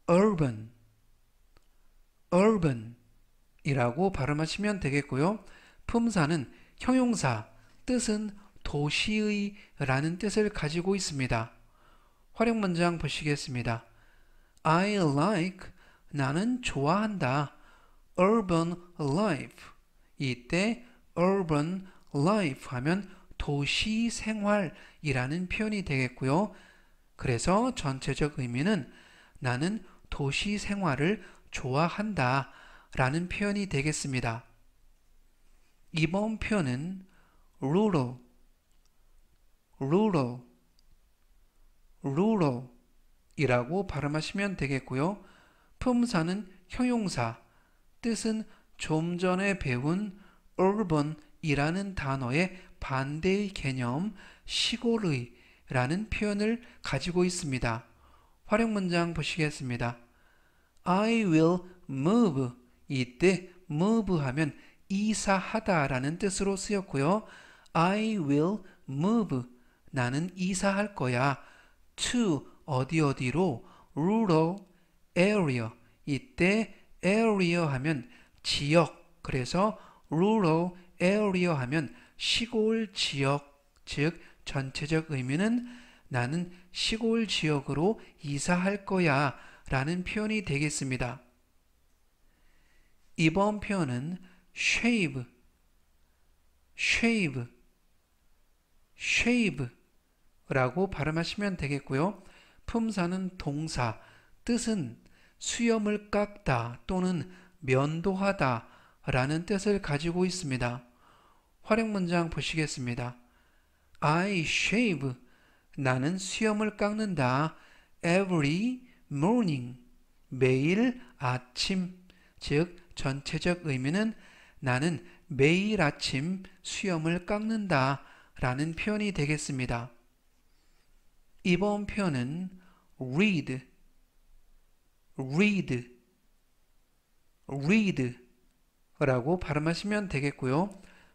urban, urban 이라고 발음하시면 되겠고요. 품사는 형용사, 뜻은 도시의 라는 뜻을 가지고 있습니다. 활용 문장 보시겠습니다. I like 나는 좋아한다. urban life 이때 urban life 하면 도시 생활이라는 표현이 되겠고요. 그래서 전체적 의미는 나는 도시 생활을 좋아한다 라는 표현이 되겠습니다. 이번 표현은 rural, rural, rural 이라고 발음하시면 되겠고요. 품사는 형용사, 뜻은 좀 전에 배운 urban이라는 단어의 반대의 개념 시골의 라는 표현을 가지고 있습니다. 활용 문장 보시겠습니다. I will move 이때 move 하면 이사하다 라는 뜻으로 쓰였고요. I will move 나는 이사할 거야 to 어디 어디로 rural area 이때 area 하면 지역 그래서 rural area 하면 시골 지역 즉 전체적 의미는 나는 시골 지역으로 이사할 거야 라는 표현이 되겠습니다. 이번 표현은 shave, shave, shave 라고 발음하시면 되겠고요. 품사는 동사, 뜻은 수염을 깎다 또는 면도하다 라는 뜻을 가지고 있습니다. 활용 문장 보시겠습니다. I shave. 나는 수염을 깎는다. every morning. 매일 아침. 즉, 전체적 의미는 나는 매일 아침 수염을 깎는다. 라는 표현이 되겠습니다. 이번 표현은 read, read read라고 발음하시면 되겠고요.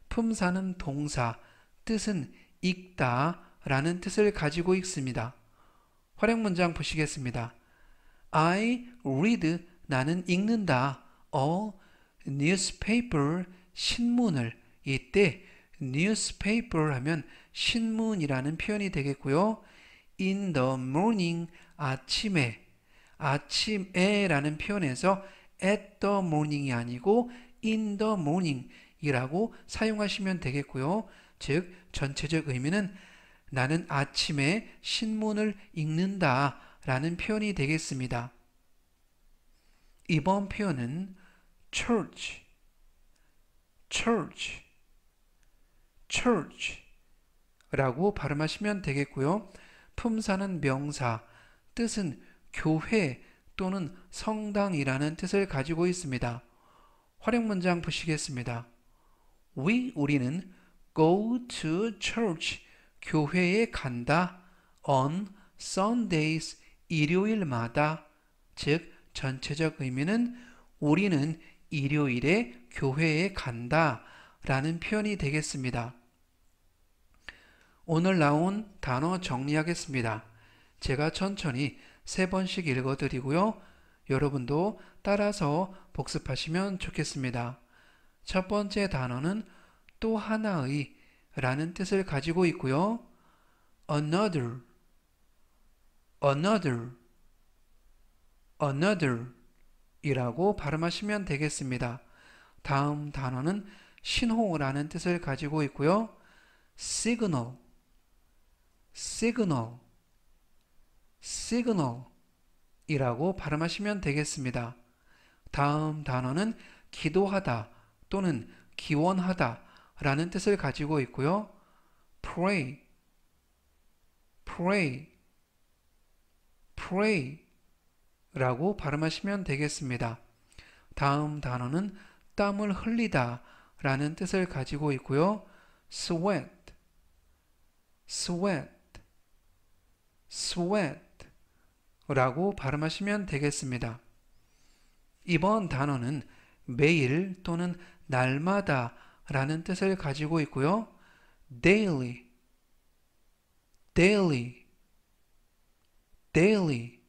품사는 동사, 뜻은 읽다 라는 뜻을 가지고 있습니다. 활용 문장 보시겠습니다. I read 나는 읽는다. a 어, newspaper 신문을 이때 newspaper 하면 신문이라는 표현이 되겠고요. in the morning 아침에 아침에라는 표현에서 at the morning이 아니고 in the morning 이라고 사용하시면 되겠고요. 즉 전체적 의미는 나는 아침에 신문을 읽는다 라는 표현이 되겠습니다. 이번 표현은 church, church, church 라고 발음하시면 되겠고요. 품사는 명사, 뜻은 교회, 또는 성당이라는 뜻을 가지고 있습니다. 활용 문장 보시겠습니다. We 우리는 go to church 교회에 간다 on Sundays 일요일마다 즉 전체적 의미는 우리는 일요일에 교회에 간다 라는 표현이 되겠습니다. 오늘 나온 단어 정리하겠습니다. 제가 천천히 세 번씩 읽어드리고요. 여러분도 따라서 복습하시면 좋겠습니다. 첫 번째 단어는 또 하나의 라는 뜻을 가지고 있고요. another, another, another 이라고 발음하시면 되겠습니다. 다음 단어는 신호라는 뜻을 가지고 있고요. signal, signal, 시그널이라고 발음하시면 되겠습니다. 다음 단어는 기도하다 또는 기원하다 라는 뜻을 가지고 있고요. pray, pray, pray 라고 발음하시면 되겠습니다. 다음 단어는 땀을 흘리다 라는 뜻을 가지고 있고요. sweat, sweat, sweat 라고 발음하시면 되겠습니다. 이번 단어는 매일 또는 날마다 라는 뜻을 가지고 있고요. daily, daily, daily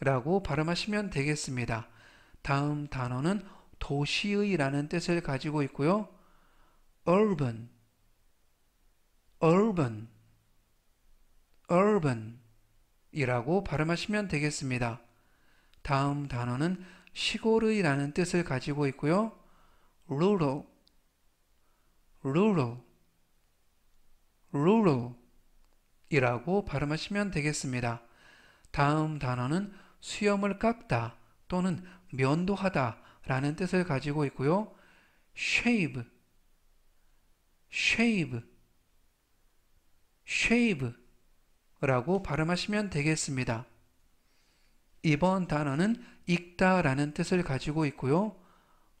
라고 발음하시면 되겠습니다. 다음 단어는 도시의 라는 뜻을 가지고 있고요. urban, urban, urban 이라고 발음하시면 되겠습니다. 다음 단어는 시골의라는 뜻을 가지고 있고요. rural, rural, rural 이라고 발음하시면 되겠습니다. 다음 단어는 수염을 깎다 또는 면도하다 라는 뜻을 가지고 있고요. shave, shave, shave 라고 발음하시면 되겠습니다. 이번 단어는 읽다 라는 뜻을 가지고 있고요.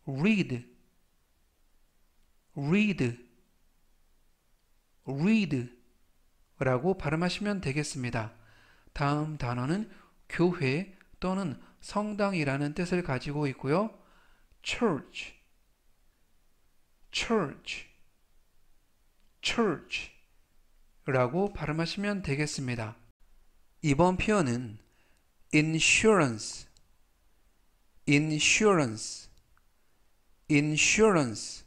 read, read, read 라고 발음하시면 되겠습니다. 다음 단어는 교회 또는 성당이라는 뜻을 가지고 있고요. church, church, church 라고 발음하시면 되겠습니다. 이번 표현은 insurance, insurance, insurance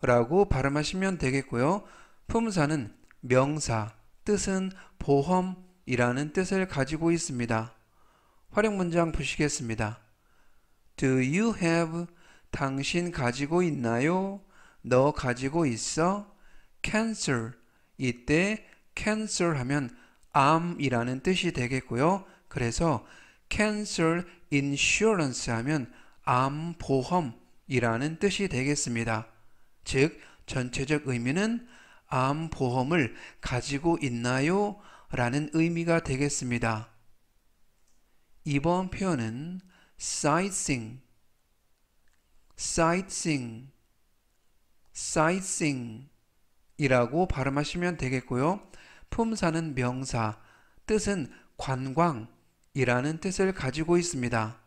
라고 발음하시면 되겠고요. 품사는 명사, 뜻은 보험이라는 뜻을 가지고 있습니다. 활용 문장 보시겠습니다. Do you have 당신 가지고 있나요? 너 가지고 있어? cancer 이때 cancel 하면 암이라는 뜻이 되겠고요. 그래서 cancel insurance 하면 암 보험이라는 뜻이 되겠습니다. 즉 전체적 의미는 암 보험을 가지고 있나요? 라는 의미가 되겠습니다. 이번 표현은 sightseeing, sightseeing, sightseeing 이라고 발음하시면 되겠고요. 품사는 명사, 뜻은 관광이라는 뜻을 가지고 있습니다.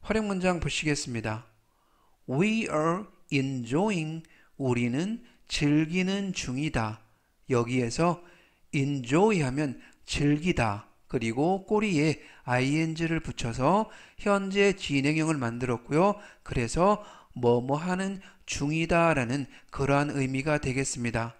활용 문장 보시겠습니다. We are enjoying 우리는 즐기는 중이다. 여기에서 enjoy 하면 즐기다. 그리고 꼬리에 ing를 붙여서 현재 진행형을 만들었고요. 그래서 뭐뭐 하는 중이다라는 그러한 의미가 되겠습니다.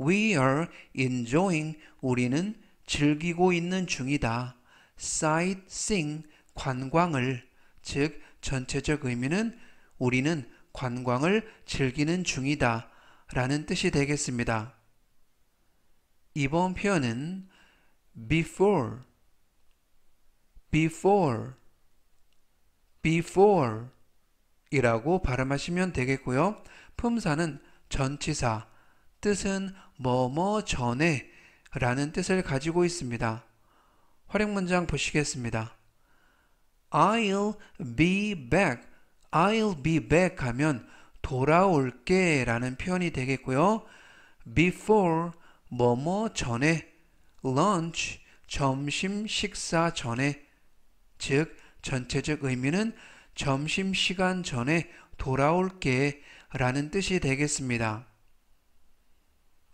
We are enjoying 우리는 즐기고 있는 중이다. sightseeing 관광을 즉 전체적 의미는 우리는 관광을 즐기는 중이다 라는 뜻이 되겠습니다. 이번 표현은 before before before 이라고 발음하시면 되겠고요. 품사는 전치사, 뜻은 뭐뭐 전에 라는 뜻을 가지고 있습니다. 활용 문장 보시겠습니다. I'll be back. I'll be back 하면 돌아올게 라는 표현이 되겠고요. before 뭐뭐 전에 lunch 점심 식사 전에 즉 전체적 의미는 점심시간 전에 돌아올게 라는 뜻이 되겠습니다.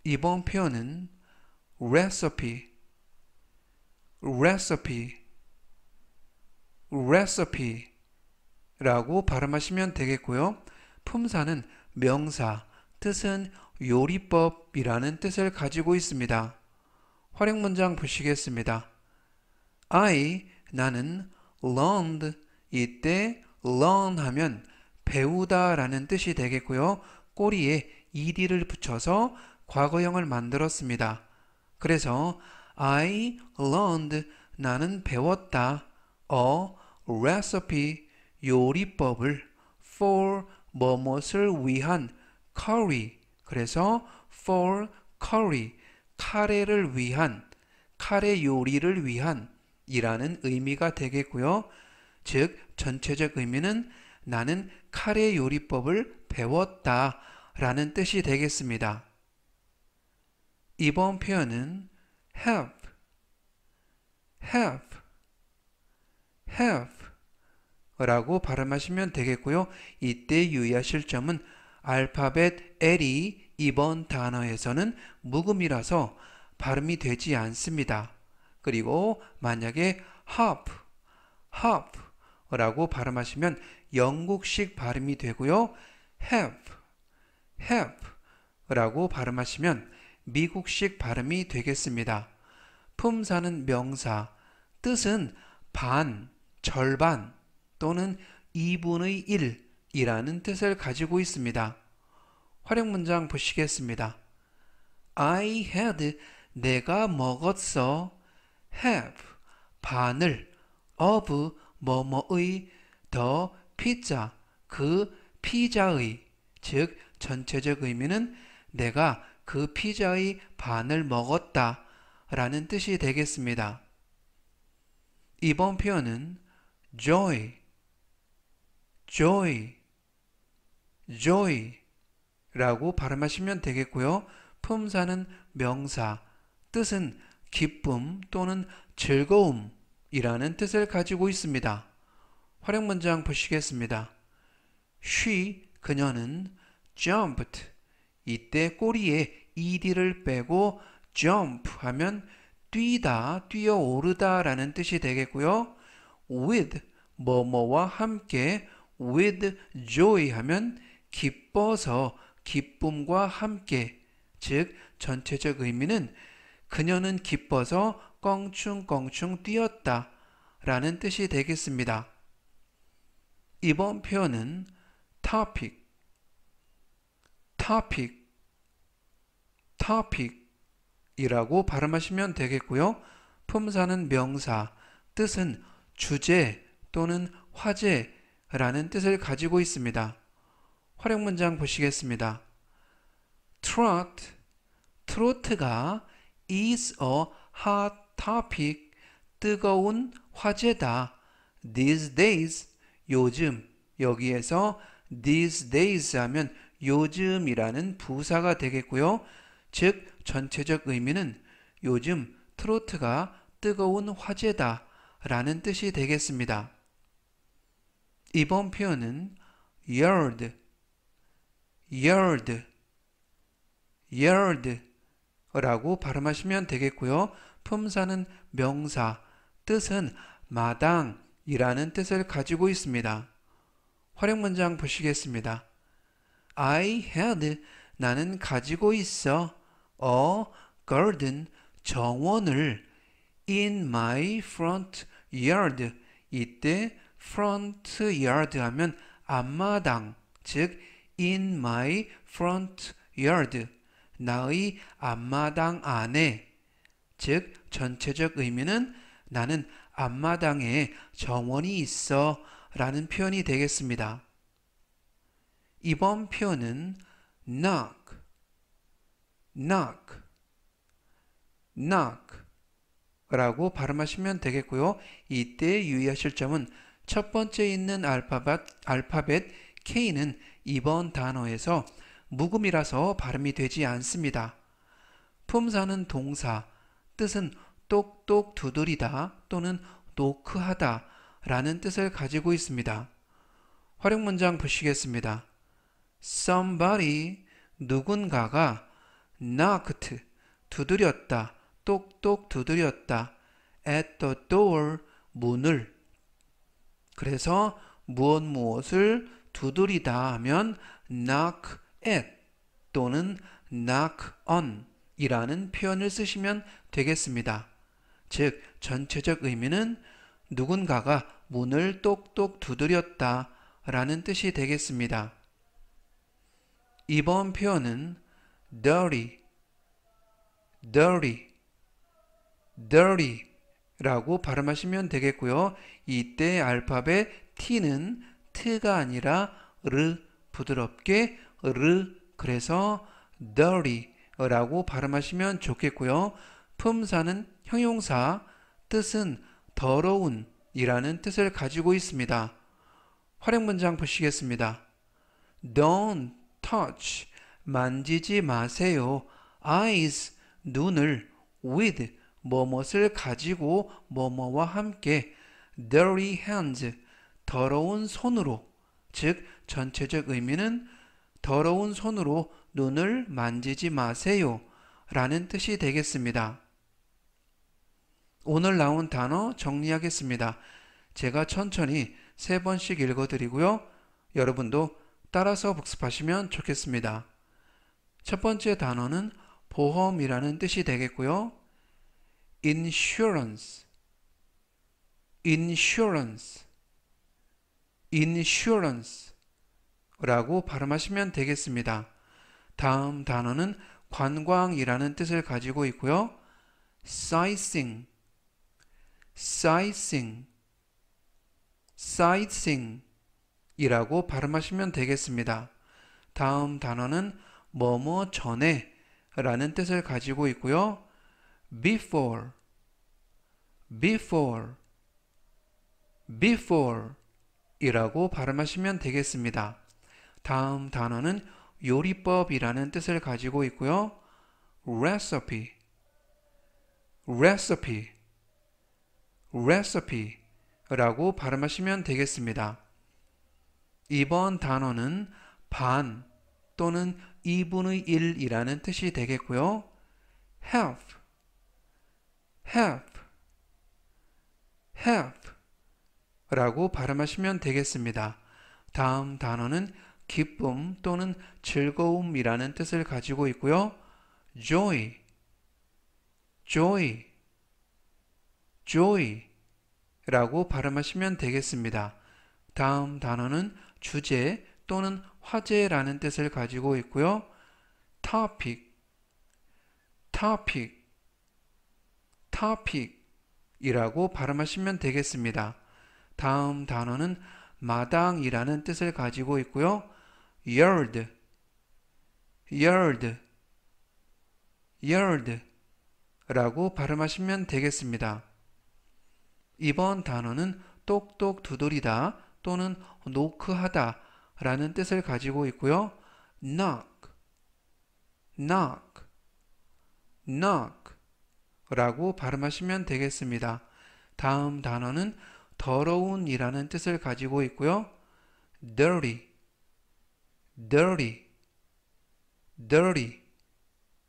이번 표현은 recipe, recipe, recipe 라고 발음하시면 되겠고요. 품사는 명사, 뜻은 요리법이라는 뜻을 가지고 있습니다. 활용 문장 보시겠습니다. I, 나는 learned 이때 learn 하면 배우다 라는 뜻이 되겠고요. 꼬리에 ed를 붙여서 과거형을 만들었습니다. 그래서 I learned 나는 배웠다 a 어, recipe 요리법을 for 뭐뭇을 위한 curry 그래서 for curry 카레를 위한 카레 요리를 위한 이라는 의미가 되겠고요. 즉 전체적 의미는 나는 카레 요리법을 배웠다 라는 뜻이 되겠습니다. 이번 표현은 have, have, have 라고 발음하시면 되겠고요. 이때 유의하실 점은 알파벳 L이 이번 단어에서는 묵음이라서 발음이 되지 않습니다. 그리고 만약에 hop, hop 라고 발음하시면 영국식 발음이 되고요. have, have 라고 발음하시면 미국식 발음이 되겠습니다. 품사는 명사, 뜻은 반, 절반 또는 2분의 1 이라는 뜻을 가지고 있습니다. 활용 문장 보시겠습니다. I had 내가 먹었어 have 반을 of 뭐뭐의 더 피자 그 피자의 즉 전체적 의미는 내가 그 피자의 반을 먹었다 라는 뜻이 되겠습니다. 이번 표현은 joy, joy, joy 라고 발음하시면 되겠고요. 품사는 명사, 뜻은 기쁨 또는 즐거움 이라는 뜻을 가지고 있습니다. 활용 문장 보시겠습니다. She, 그녀는 jumped. 이때 꼬리에 ed를 빼고 jump 하면 뛰다, 뛰어오르다 라는 뜻이 되겠고요. with, 뭐뭐와 함께 with joy 하면 기뻐서 기쁨과 함께 즉 전체적 의미는 그녀는 기뻐서 껑충껑충 뛰었다 라는 뜻이 되겠습니다. 이번 표현은 topic, topic, topic 이라고 발음하시면 되겠고요. 품사는 명사, 뜻은 주제 또는 화제라는 뜻을 가지고 있습니다. 활용 문장 보시겠습니다. trot, 트로트가 is a hot topic 뜨거운 화제다. These days 요즘 여기에서 these days 하면 요즘이라는 부사가 되겠고요. 즉 전체적 의미는 요즘 트로트가 뜨거운 화제다 라는 뜻이 되겠습니다. 이번 표현은 yard, yard, yard 라고 발음하시면 되겠고요. 품사는 명사, 뜻은 마당이라는 뜻을 가지고 있습니다. 활용 문장 보시겠습니다. I had 나는 가지고 있어 a garden 정원을 in my front yard 이때 front yard 하면 앞마당 즉 in my front yard 나의 앞마당 안에 즉 전체적 의미는 나는 앞마당에 정원이 있어 라는 표현이 되겠습니다. 이번 표현은 knock, knock, knock 라고 발음하시면 되겠고요. 이때 유의하실 점은 첫 번째 있는 알파벳, 알파벳 K는 이번 단어에서 묵음이라서 발음이 되지 않습니다. 품사는 동사, 뜻은 똑똑 두드리다 또는 노크하다 라는 뜻을 가지고 있습니다. 활용 문장 보시겠습니다. somebody 누군가가 knocked 두드렸다 똑똑 두드렸다 at the door 문을 그래서 무엇 무엇을 두드리다 하면 knock at 또는 knock on 이라는 표현을 쓰시면 되겠습니다. 즉, 전체적 의미는 누군가가 문을 똑똑 두드렸다 라는 뜻이 되겠습니다. 이번 표현은 dirty, dirty, dirty 라고 발음하시면 되겠고요. 이때 알파벳 T는 트가 아니라 르 부드럽게 르 그래서 dirty 라고 발음하시면 좋겠고요. 품사는 형용사, 뜻은 더러운 이라는 뜻을 가지고 있습니다. 활용 문장 보시겠습니다. Don't touch. 만지지 마세요. eyes. 눈을. with. 뭐뭇을 가지고 뭐뭐와 함께. dirty hands. 더러운 손으로. 즉, 전체적 의미는 더러운 손으로 눈을 만지지 마세요. 라는 뜻이 되겠습니다. 오늘 나온 단어 정리하겠습니다. 제가 천천히 세 번씩 읽어드리고요. 여러분도 따라서 복습하시면 좋겠습니다. 첫 번째 단어는 보험이라는 뜻이 되겠고요. insurance, insurance, insurance 라고 발음하시면 되겠습니다. 다음 단어는 관광이라는 뜻을 가지고 있고요. s i g i n g s i g i n g s i g i n g 이라고 발음하시면 되겠습니다. 다음 단어는 뭐뭐 전에 라는 뜻을 가지고 있고요. before, before, before 이라고 발음하시면 되겠습니다. 다음 단어는 요리법이라는 뜻을 가지고 있고요. recipe, recipe recipe라고 발음하시면 되겠습니다. 이번 단어는 반 또는 2분의 1이라는 뜻이 되겠고요. have, have, have 라고 발음하시면 되겠습니다. 다음 단어는 기쁨 또는 즐거움이라는 뜻을 가지고 있고요. joy, joy, joy라고 발음하시면 되겠습니다. 다음 단어는 주제 또는 화제라는 뜻을 가지고 있고요. topic, topic, topic이라고 발음하시면 되겠습니다. 다음 단어는 마당이라는 뜻을 가지고 있고요. yard, yard, yard라고 발음하시면 되겠습니다. 이번 단어는 똑똑 두드리다 또는 노크하다 라는 뜻을 가지고 있고요. knock, knock, knock 라고 발음하시면 되겠습니다. 다음 단어는 더러운 이라는 뜻을 가지고 있고요. dirty, dirty, dirty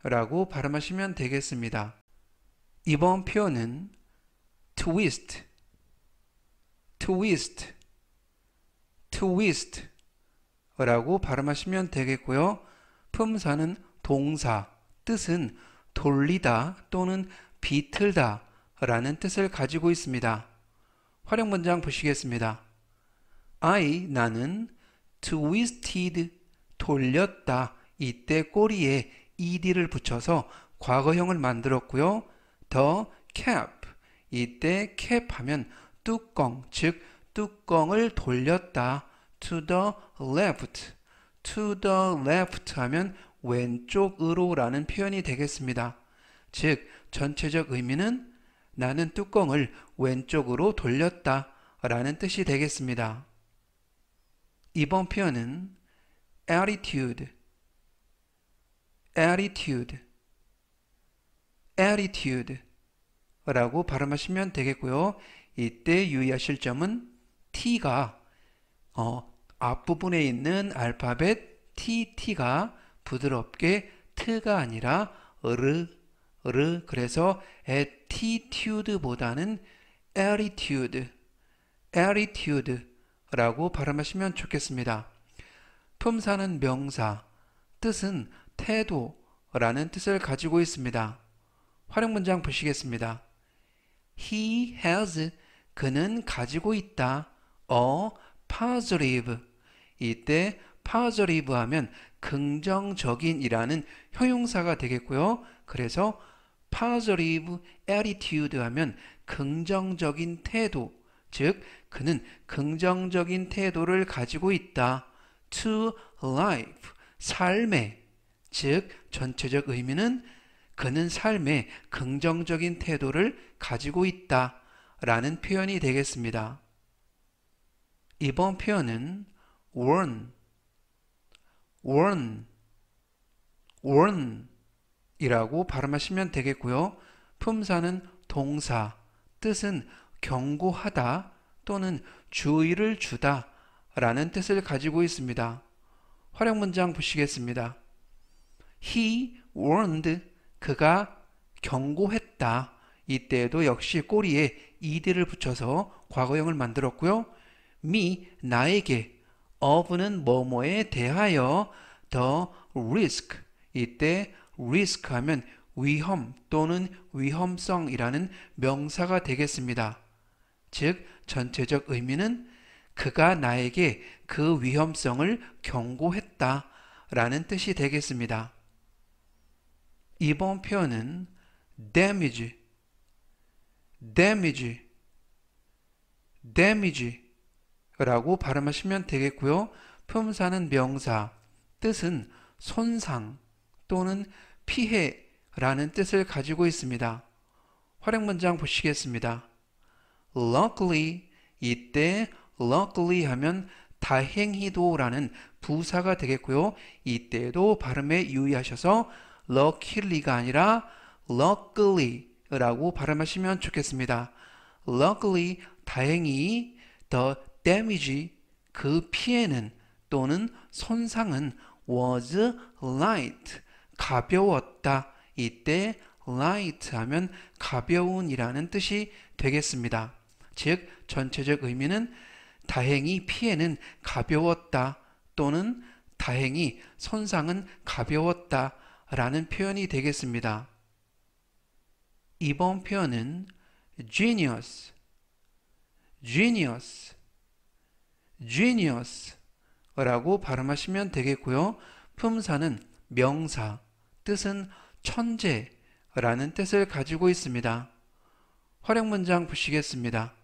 라고 발음하시면 되겠습니다. 이번 표현은 twist, twist, twist 라고 발음하시면 되겠고요. 품사는 동사, 뜻은 돌리다 또는 비틀다 라는 뜻을 가지고 있습니다. 활용 문장 보시겠습니다. I, 나는 twisted, 돌렸다. 이때 꼬리에 ed를 붙여서 과거형을 만들었고요. The cap, 이때 캡하면 뚜껑, 즉 뚜껑을 돌렸다. to the left, to the left 하면 왼쪽으로 라는 표현이 되겠습니다. 즉 전체적 의미는 나는 뚜껑을 왼쪽으로 돌렸다 라는 뜻이 되겠습니다. 이번 표현은 attitude, attitude, attitude 라고 발음하시면 되겠고요. 이때 유의하실 점은 T가 어, 앞부분에 있는 알파벳 TT가 부드럽게 트가 아니라 으르 르 그래서 attitude보다는 attitude attitude라고 발음하시면 좋겠습니다. 품사는 명사, 뜻은 태도라는 뜻을 가지고 있습니다. 활용 문장 보시겠습니다. He has 그는 가지고 있다. a positive 이때 positive 하면 긍정적인이라는 형용사가 되겠고요. 그래서 positive attitude 하면 긍정적인 태도 즉 그는 긍정적인 태도를 가지고 있다. to life 삶에 즉 전체적 의미는 그는 삶에 긍정적인 태도를 가지고 있다 라는 표현이 되겠습니다. 이번 표현은 warn, warn, warn 이라고 발음하시면 되겠고요. 품사는 동사, 뜻은 경고하다 또는 주의를 주다 라는 뜻을 가지고 있습니다. 활용 문장 보시겠습니다. He warned 그가 경고했다. 이때에도 역시 꼬리에 ed를 붙여서 과거형을 만들었고요. me 나에게 of는 뭐뭐에 대하여 the risk 이때 risk 하면 위험 또는 위험성이라는 명사가 되겠습니다. 즉 전체적 의미는 그가 나에게 그 위험성을 경고했다 라는 뜻이 되겠습니다. 이번 표현은 damage, damage, damage 라고 발음하시면 되겠고요. 품사는 명사, 뜻은 손상 또는 피해라는 뜻을 가지고 있습니다. 활용 문장 보시겠습니다. luckily 이때 luckily 하면 다행히도 라는 부사가 되겠고요. 이때도 발음에 유의하셔서 luckily가 아니라 luckily라고 발음하시면 좋겠습니다. luckily 다행히 the damage 그 피해는 또는 손상은 was light 가벼웠다. 이때 light 하면 가벼운이라는 뜻이 되겠습니다. 즉 전체적 의미는 다행히 피해는 가벼웠다 또는 다행히 손상은 가벼웠다 라는 표현이 되겠습니다. 이번 표현은 genius, genius, genius 라고 발음하시면 되겠고요. 품사는 명사, 뜻은 천재라는 뜻을 가지고 있습니다. 활용 문장 보시겠습니다.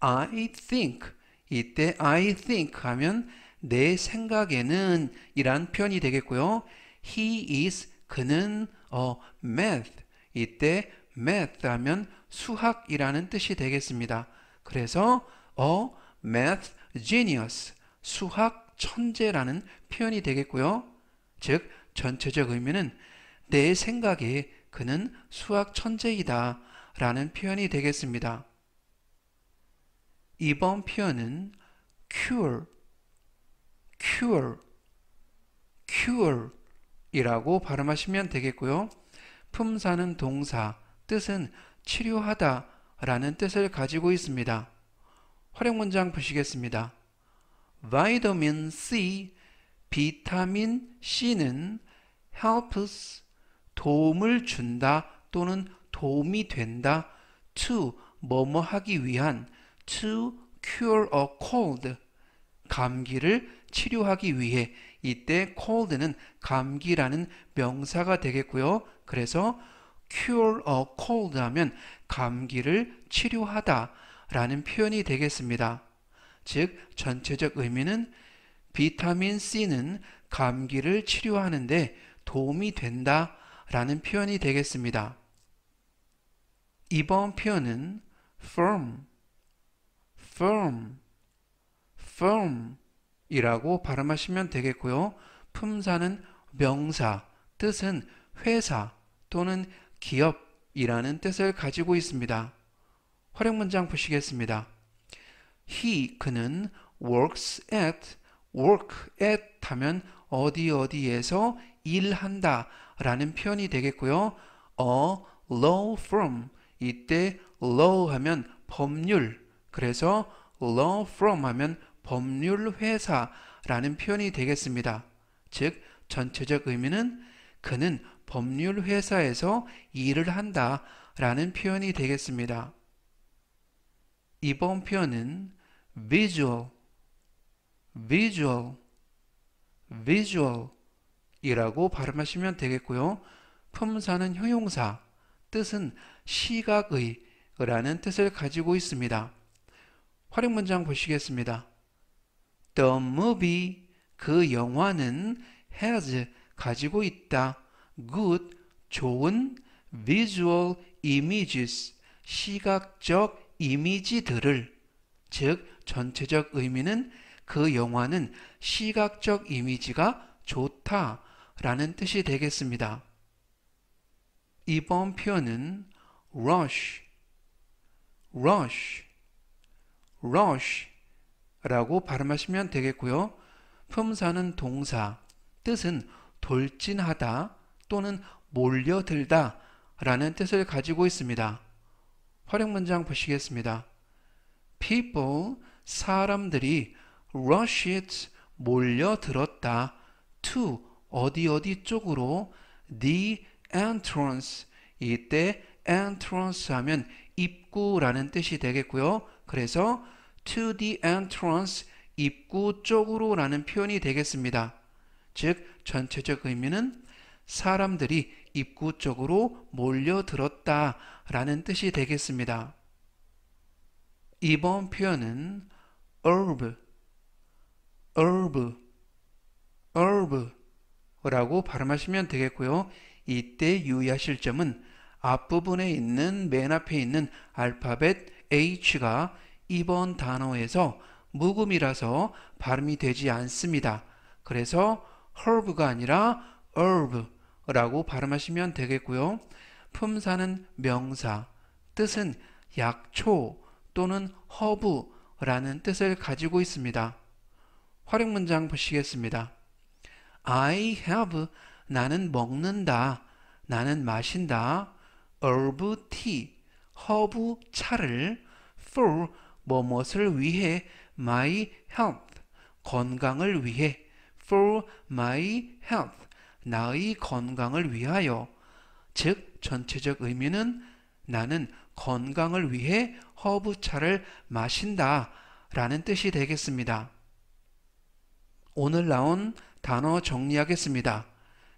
I think 이때 I think 하면 내 생각에는 이란 표현이 되겠고요. He is 그는 어 math 이때 math 하면 수학이라는 뜻이 되겠습니다. 그래서 어 math genius 수학 천재라는 표현이 되겠고요. 즉 전체적 의미는 내 생각에 그는 수학 천재이다 라는 표현이 되겠습니다. 이번 표현은 cure, cure, cure 이라고 발음하시면 되겠고요. 품사는 동사, 뜻은 치료하다 라는 뜻을 가지고 있습니다. 활용 문장 보시겠습니다. 비타민 C, 비타민 C는 helps, 도움을 준다 또는 도움이 된다 to, 뭐뭐 하기 위한 to cure a cold, 감기를 치료하기 위해 이때 cold는 감기라는 명사가 되겠고요. 그래서 cure a cold 하면 감기를 치료하다 라는 표현이 되겠습니다. 즉 전체적 의미는 비타민 C는 감기를 치료하는데 도움이 된다 라는 표현이 되겠습니다. 이번 표현은 firm, firm, firm 이라고 발음하시면 되겠고요. 품사는 명사, 뜻은 회사 또는 기업이라는 뜻을 가지고 있습니다. 활용 문장 보시겠습니다. He, 그는 works at, work at 하면 어디 어디에서 일한다 라는 표현이 되겠고요. a law firm, 이때 law 하면 법률, 그래서 law firm 하면 법률회사라는 표현이 되겠습니다. 즉 전체적 의미는 그는 법률회사에서 일을 한다 라는 표현이 되겠습니다. 이번 표현은 visual, visual, visual 이라고 발음하시면 되겠고요. 품사는 형용사, 뜻은 시각의 라는 뜻을 가지고 있습니다. 활용 문장 보시겠습니다. The movie 그 영화는 has 가지고 있다. good 좋은 visual images 시각적 이미지들을 즉 전체적 의미는 그 영화는 시각적 이미지가 좋다 라는 뜻이 되겠습니다. 이번 표현은 rush, rush, rush 라고 발음하시면 되겠고요. 품사는 동사, 뜻은 돌진하다 또는 몰려들다 라는 뜻을 가지고 있습니다. 활용 문장 보시겠습니다. People, 사람들이 rush it, 몰려들었다. to, 어디 어디 쪽으로 the entrance, 이때 entrance 하면 입구라는 뜻이 되겠고요. 그래서 to the entrance 입구 쪽으로라는 표현이 되겠습니다. 즉 전체적 의미는 사람들이 입구 쪽으로 몰려들었다 라는 뜻이 되겠습니다. 이번 표현은 herb, herb, herb 라고 발음하시면 되겠고요. 이때 유의하실 점은 앞부분에 있는 맨 앞에 있는 알파벳 H가 이번 단어에서 묵음이라서 발음이 되지 않습니다. 그래서 herb가 아니라 herb라고 발음하시면 되겠고요. 품사는 명사, 뜻은 약초 또는 허브라는 뜻을 가지고 있습니다. 활용 문장 보시겠습니다. I have 나는 먹는다. 나는 마신다. herb tea 허브 차를 for 뭐 무엇을 위해 my health 건강을 위해 for my health 나의 건강을 위하여 즉 전체적 의미는 나는 건강을 위해 허브차를 마신다 라는 뜻이 되겠습니다. 오늘 나온 단어 정리하겠습니다.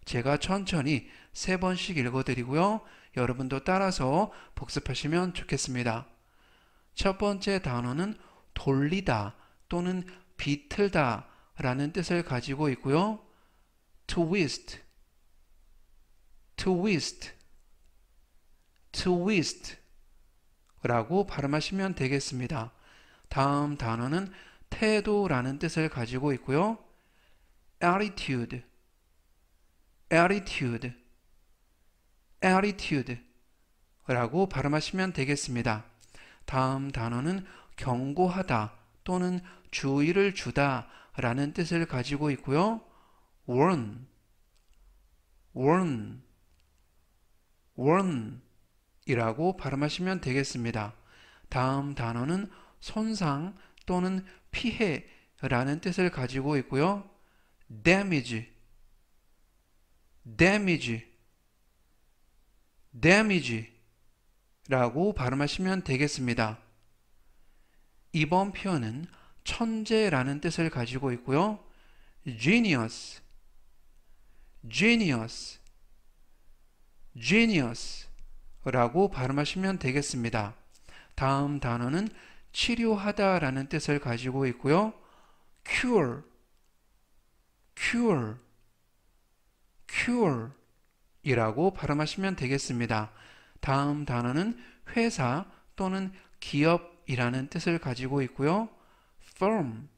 제가 천천히 세 번씩 읽어드리고요. 여러분도 따라서 복습하시면 좋겠습니다. 첫 번째 단어는 돌리다 또는 비틀다 라는 뜻을 가지고 있고요. twist, twist, twist 라고 발음하시면 되겠습니다. 다음 단어는 태도라는 뜻을 가지고 있고요. attitude, attitude, attitude 라고 발음하시면 되겠습니다. 다음 단어는 경고하다 또는 주의를 주다 라는 뜻을 가지고 있고요. warn, warn, warn 이라고 발음하시면 되겠습니다. 다음 단어는 손상 또는 피해 라는 뜻을 가지고 있고요. damage, damage, damage 라고 발음하시면 되겠습니다. 이번 표현은 천재라는 뜻을 가지고 있고요. genius, genius, genius 라고 발음하시면 되겠습니다. 다음 단어는 치료하다 라는 뜻을 가지고 있고요. cure, cure, cure 이라고 발음하시면 되겠습니다. 다음 단어는 회사 또는 기업이라는 뜻을 가지고 있고요. firm,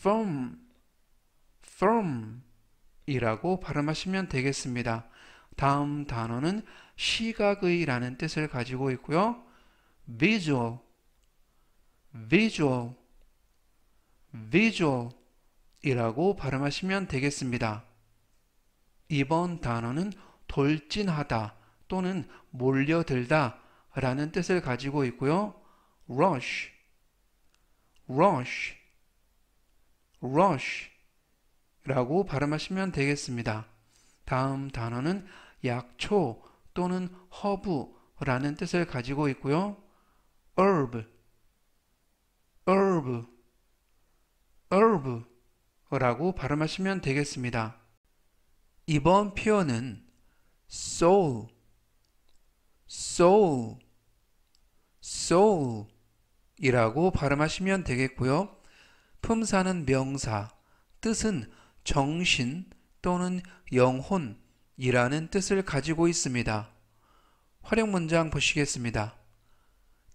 firm, firm 이라고 발음하시면 되겠습니다. 다음 단어는 시각의라는 뜻을 가지고 있고요. visual, visual, visual 이라고 발음하시면 되겠습니다. 이번 단어는 돌진하다 또는 몰려들다 라는 뜻을 가지고 있고요. rush, rush, rush 라고 발음하시면 되겠습니다. 다음 단어는 약초 또는 허브라는 뜻을 가지고 있고요. herb, herb, herb 라고 발음하시면 되겠습니다. 이번 표현은 soul, soul, soul 이라고 발음하시면 되겠고요. 품사는 명사, 뜻은 정신 또는 영혼이라는 뜻을 가지고 있습니다. 활용 문장 보시겠습니다.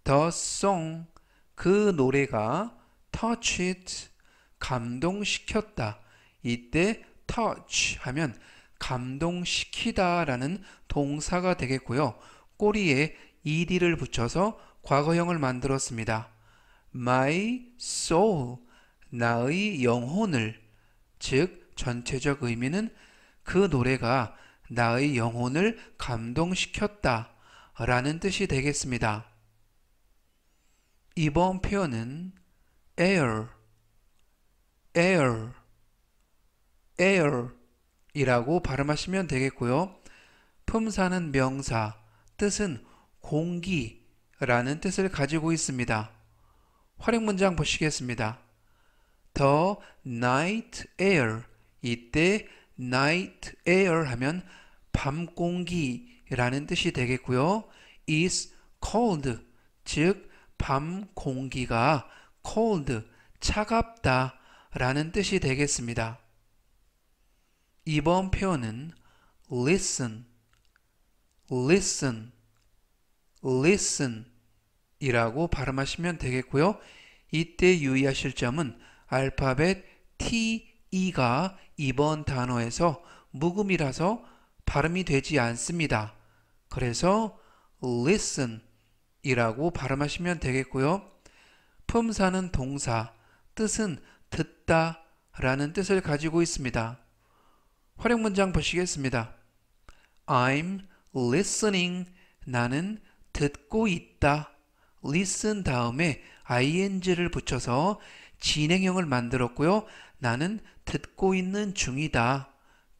The song, 그 노래가 touch it, 감동시켰다. 이때 touch 하면 감동시키다 라는 동사가 되겠고요. 꼬리에 ed를 붙여서 과거형을 만들었습니다. My soul, 나의 영혼을, 즉 전체적 의미는 그 노래가 나의 영혼을 감동시켰다 라는 뜻이 되겠습니다. 이번 표현은 air, air, air 이라고 발음하시면 되겠고요. 품사는 명사, 뜻은 공기라는 뜻을 가지고 있습니다. 활용 문장 보시겠습니다. The night air 이때 night air 하면 밤 공기라는 뜻이 되겠고요. is cold 즉 밤 공기가 cold 차갑다 라는 뜻이 되겠습니다. 이번 표현은 listen listen, listen 이라고 발음하시면 되겠고요. 이때 유의하실 점은 알파벳 TE가 이번 단어에서 묵음이라서 발음이 되지 않습니다. 그래서 listen 이라고 발음하시면 되겠고요. 품사는 동사, 뜻은 듣다 라는 뜻을 가지고 있습니다. 활용 문장 보시겠습니다. I'm listening 나는 듣고 있다. listen 다음에 ing를 붙여서 진행형을 만들었고요. 나는 듣고 있는 중이다.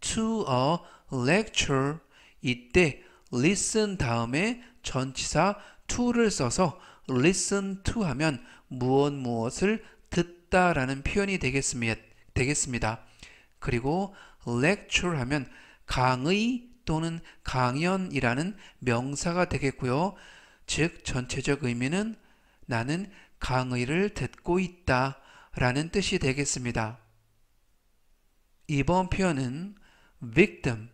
to a lecture 이때 listen 다음에 전치사 to를 써서 listen to 하면 무엇 무엇을 듣다 라는 표현이 되겠습니다. 되겠습니다. 그리고 lecture 하면 강의 또는 강연이라는 명사가 되겠고요. 즉 전체적 의미는 나는 강의를 듣고 있다 라는 뜻이 되겠습니다. 이번 표현은 victim,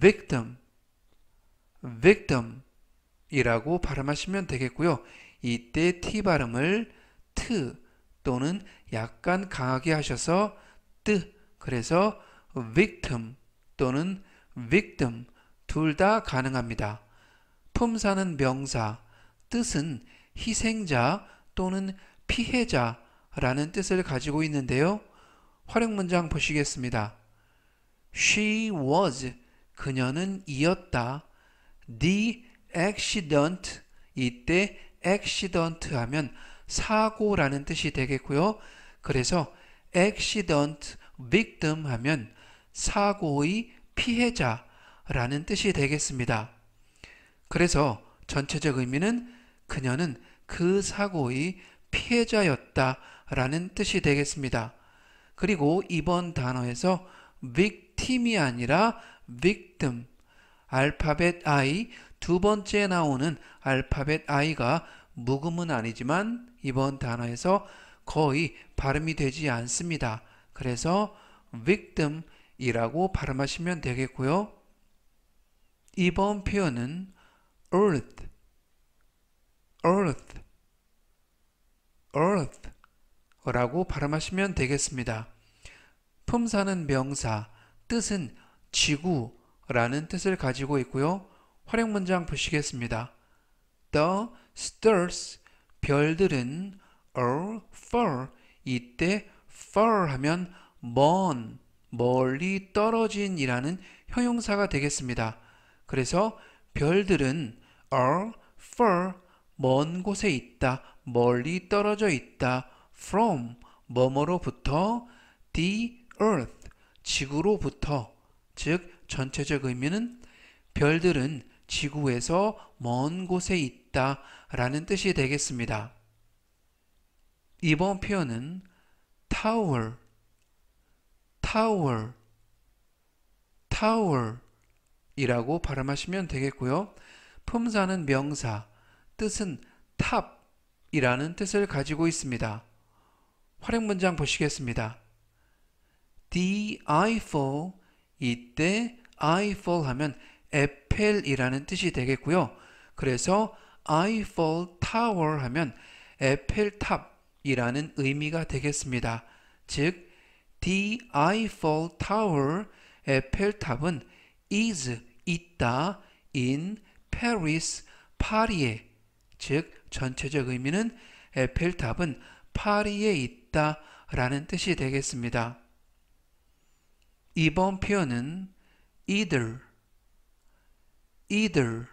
victim, victim 이라고 발음하시면 되겠고요. 이때 t 발음을 t 또는 약간 강하게 하셔서 뜨 그래서 victim 또는 victim 둘 다 가능합니다. 품사는 명사, 뜻은 희생자 또는 피해자라는 뜻을 가지고 있는데요. 활용 문장 보시겠습니다. She was 그녀는 이었다. The accident 이때 accident 하면 사고라는 뜻이 되겠고요. 그래서 accident victim 하면 사고의 피해자라는 뜻이 되겠습니다. 그래서 전체적 의미는 그녀는 그 사고의 피해자였다라는 뜻이 되겠습니다. 그리고 이번 단어에서 victim이 아니라 victim 알파벳 I 두 번째 나오는 알파벳 I가 묵음은 아니지만 이번 단어에서 거의 발음이 되지 않습니다. 그래서 victim 이라고 발음하시면 되겠고요. 이번 표현은 earth, earth, earth 라고 발음하시면 되겠습니다. 품사는 명사, 뜻은 지구라는 뜻을 가지고 있고요. 활용 문장 보시겠습니다. The stars, 별들은 are far, 이때 far 하면 먼 멀리 떨어진이라는 형용사가 되겠습니다. 그래서 별들은 are far 먼 곳에 있다, 멀리 떨어져 있다, from 뭐뭐로부터 the earth 지구로부터 즉 전체적 의미는 별들은 지구에서 먼 곳에 있다 라는 뜻이 되겠습니다. 이번 표현은 tower tower, tower 이라고 발음하시면 되겠고요. 품사는 명사, 뜻은 탑 이라는 뜻을 가지고 있습니다. 활용 문장 보시겠습니다. The Eiffel 이때 Eiffel 하면 에펠이라는 뜻이 되겠고요. 그래서 Eiffel Tower 하면 에펠탑이라는 의미가 되겠습니다. 즉 The Eiffel Tower, 에펠탑은 is 있다 in Paris, 파리에 즉 전체적 의미는 에펠탑은 파리에 있다 라는 뜻이 되겠습니다. 이번 표현은 either, either,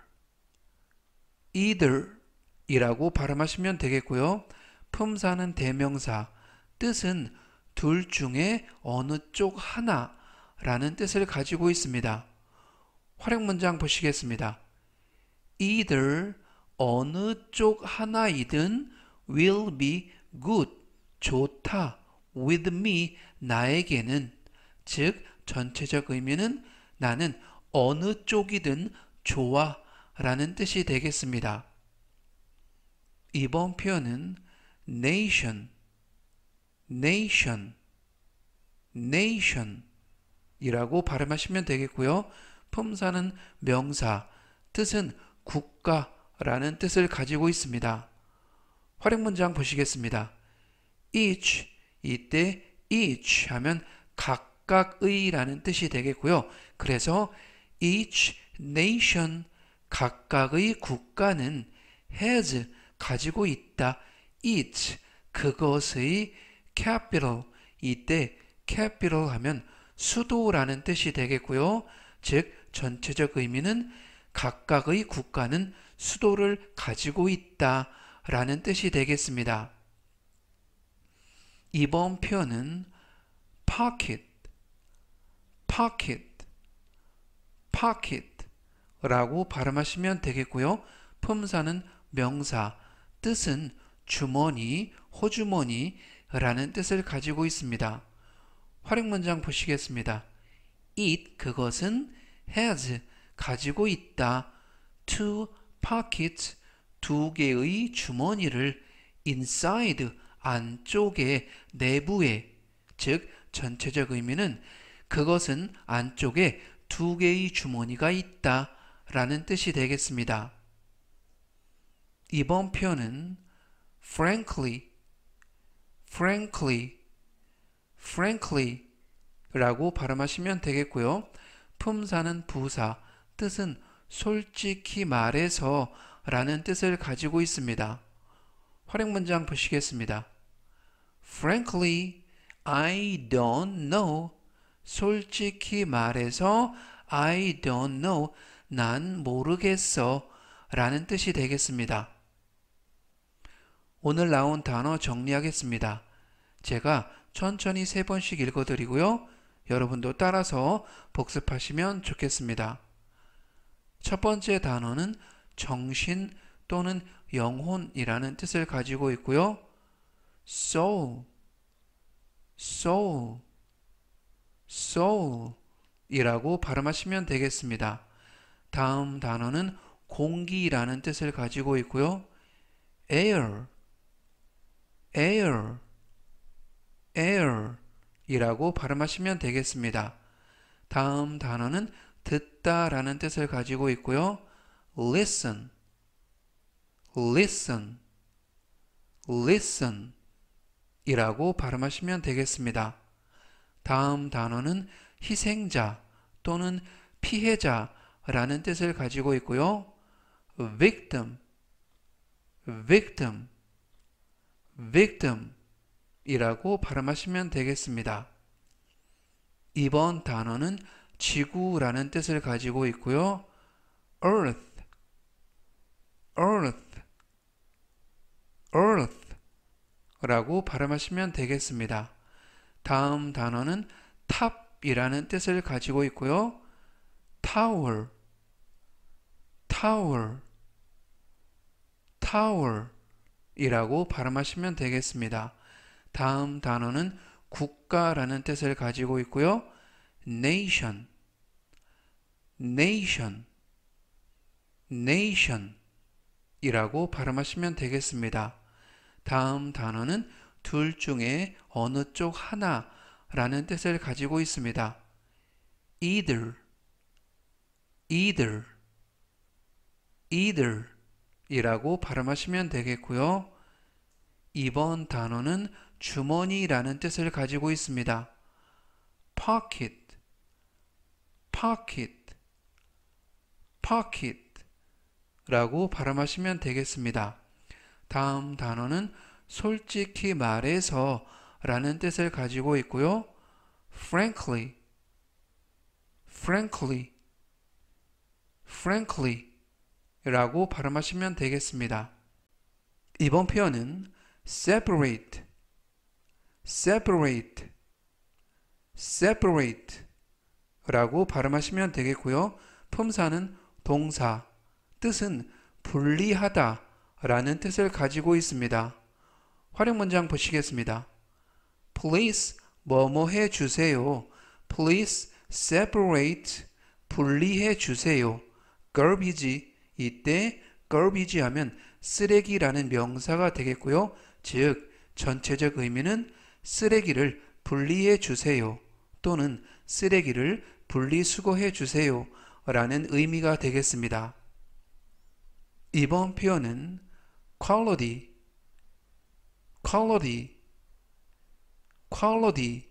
either 이라고 발음하시면 되겠고요. 품사는 대명사, 뜻은 둘 중에 어느 쪽 하나라는 뜻을 가지고 있습니다. 활용 문장 보시겠습니다. either 어느 쪽 하나이든 will be good 좋다 with me 나에게는 즉 전체적 의미는 나는 어느 쪽이든 좋아 라는 뜻이 되겠습니다. 이번 표현은 nation nation, nation이라고 발음하시면 되겠고요. 품사는 명사, 뜻은 국가라는 뜻을 가지고 있습니다. 활용 문장 보시겠습니다. each 이때 each 하면 각각의라는 뜻이 되겠고요. 그래서 each nation 각각의 국가는 has 가지고 있다. it 그것의 capital 이때 capital 하면 수도라는 뜻이 되겠고요. 즉 전체적 의미는 각각의 국가는 수도를 가지고 있다 라는 뜻이 되겠습니다. 이번 표현은 pocket, pocket, pocket 라고 발음하시면 되겠고요. 품사는 명사, 뜻은 주머니, 호주머니, 라는 뜻을 가지고 있습니다. 활용 문장 보시겠습니다. it 그것은 has 가지고 있다 two pockets 두 개의 주머니를 inside 안쪽에 내부에 즉 전체적 의미는 그것은 안쪽에 두 개의 주머니가 있다 라는 뜻이 되겠습니다. 이번 표현은 frankly frankly, frankly 라고 발음하시면 되겠고요. 품사는 부사, 뜻은 솔직히 말해서 라는 뜻을 가지고 있습니다. 활용 문장 보시겠습니다. Frankly, I don't know. 솔직히 말해서 I don't know. 난 모르겠어. 라는 뜻이 되겠습니다. 오늘 나온 단어 정리하겠습니다. 제가 천천히 세 번씩 읽어드리고요. 여러분도 따라서 복습하시면 좋겠습니다. 첫 번째 단어는 정신 또는 영혼이라는 뜻을 가지고 있고요. soul, soul, soul 이라고 발음하시면 되겠습니다. 다음 단어는 공기라는 뜻을 가지고 있고요. air, air, air 이라고 발음하시면 되겠습니다. 다음 단어는 듣다 라는 뜻을 가지고 있고요. listen, listen, listen 이라고 발음하시면 되겠습니다. 다음 단어는 희생자 또는 피해자 라는 뜻을 가지고 있고요. victim, victim, victim이라고 발음하시면 되겠습니다. 이번 단어는 지구라는 뜻을 가지고 있고요. earth, earth, earth 라고 발음하시면 되겠습니다. 다음 단어는 탑이라는 뜻을 가지고 있고요. tower, tower, tower 이라고 발음하시면 되겠습니다. 다음 단어는 국가라는 뜻을 가지고 있고요. nation, nation, nation 이라고 발음하시면 되겠습니다. 다음 단어는 둘 중에 어느 쪽 하나라는 뜻을 가지고 있습니다. either, either, either 이라고 발음하시면 되겠고요. 이번 단어는 주머니라는 뜻을 가지고 있습니다. pocket, pocket, pocket 라고 발음하시면 되겠습니다. 다음 단어는 솔직히 말해서 라는 뜻을 가지고 있고요. frankly, frankly, frankly 라고 발음하시면 되겠습니다. 이번 표현은 separate, separate, separate 라고 발음하시면 되겠고요. 품사는 동사, 뜻은 분리하다 라는 뜻을 가지고 있습니다. 활용 문장 보시겠습니다. Please 뭐 뭐 해 주세요. Please separate 분리해 주세요. garbage 이때 garbage 하면 쓰레기라는 명사가 되겠고요. 즉 전체적 의미는 쓰레기를 분리해 주세요 또는 쓰레기를 분리수거해 주세요 라는 의미가 되겠습니다. 이번 표현은 quality, quality, quality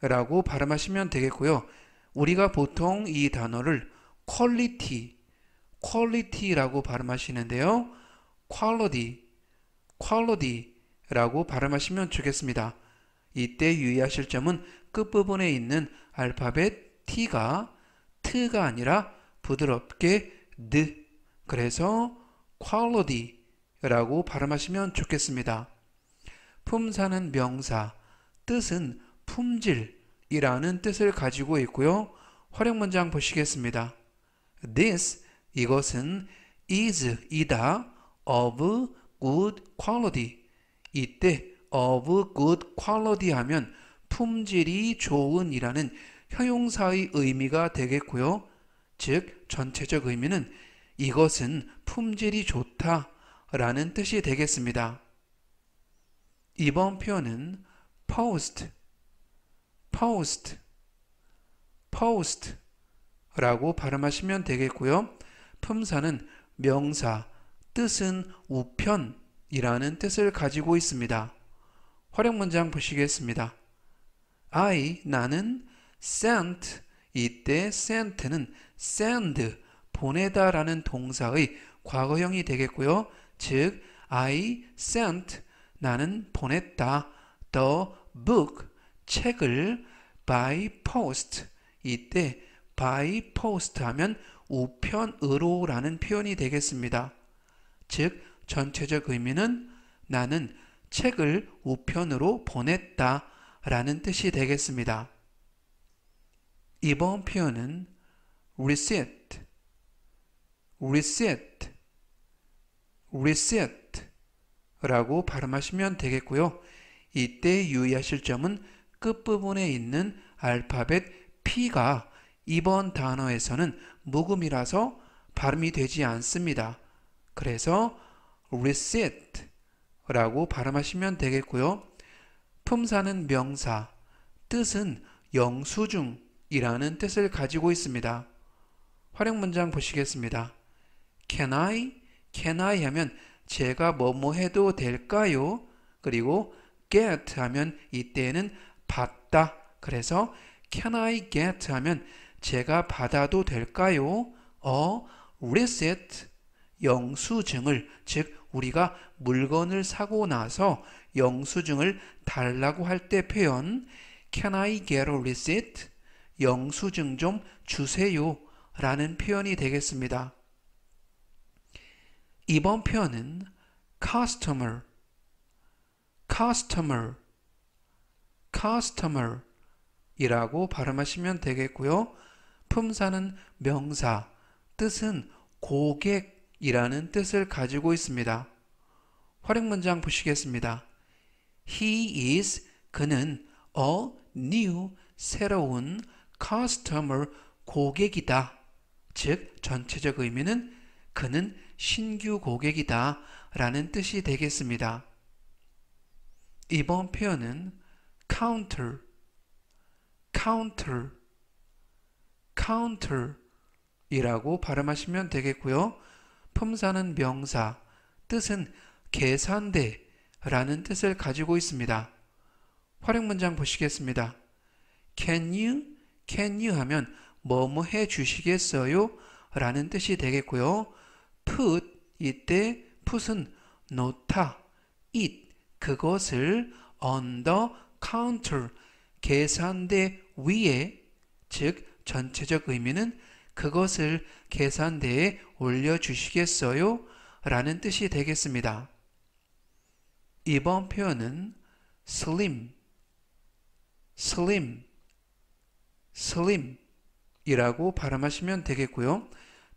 라고 발음하시면 되겠고요. 우리가 보통 이 단어를 퀄리티 quality라고 발음하시는데요. quality, quality라고 발음하시면 좋겠습니다. 이때 유의하실 점은 끝부분에 있는 알파벳 t가 t가 아니라 부드럽게 드 그래서 quality라고 발음하시면 좋겠습니다. 품사는 명사, 뜻은 품질이라는 뜻을 가지고 있고요. 활용 문장 보시겠습니다. This 이것은 is 이다 of good quality 이때 of good quality 하면 품질이 좋은 이라는 형용사의 의미가 되겠고요. 즉 전체적 의미는 이것은 품질이 좋다 라는 뜻이 되겠습니다. 이번 표현은 post, post, post 라고 발음하시면 되겠고요. 품사는 명사, 뜻은 우편이라는 뜻을 가지고 있습니다. 활용 문장 보시겠습니다. I, 나는 sent, 이때 sent는 send, 보내다 라는 동사의 과거형이 되겠고요. 즉, I sent, 나는 보냈다. The book, 책을 by post, 이때 by post 하면 우편으로라는 표현이 되겠습니다. 즉 전체적 의미는 나는 책을 우편으로 보냈다 라는 뜻이 되겠습니다. 이번 표현은 receipt, receipt, receipt 라고 발음하시면 되겠고요. 이때 유의하실 점은 끝부분에 있는 알파벳 P가 이번 단어에서는 묵음이라서 발음이 되지 않습니다. 그래서 receipt라고 발음하시면 되겠고요. 품사는 명사, 뜻은 영수증이라는 뜻을 가지고 있습니다. 활용 문장 보시겠습니다. Can I? Can I 하면 제가 뭐 뭐 해도 될까요? 그리고 get 하면 이때는 받다. 그래서 can I get 하면 제가 받아도 될까요? 어, 리셋 영수증을 즉 우리가 물건을 사고 나서 영수증을 달라고 할 때 표현 Can I get a receipt? 영수증 좀 주세요 라는 표현이 되겠습니다. 이번 표현은 customer, customer, customer 이라고 발음하시면 되겠고요. 품사는 명사, 뜻은 고객이라는 뜻을 가지고 있습니다. 활용 문장 보시겠습니다. He is 그는 a new 새로운 customer 고객이다. 즉 전체적 의미는 그는 신규 고객이다 라는 뜻이 되겠습니다. 이번 표현은 counter, counter counter이라고 발음하시면 되겠고요. 품사는 명사, 뜻은 계산대라는 뜻을 가지고 있습니다. 활용 문장 보시겠습니다. Can you, can you 하면 뭐뭐 해 주시겠어요? 라는 뜻이 되겠고요. put 이때 put은 놓다, it 그것을 on the counter 계산대 위에 즉 전체적 의미는 그것을 계산대에 올려주시겠어요? 라는 뜻이 되겠습니다. 이번 표현은 slim, slim, slim 이라고 발음하시면 되겠고요.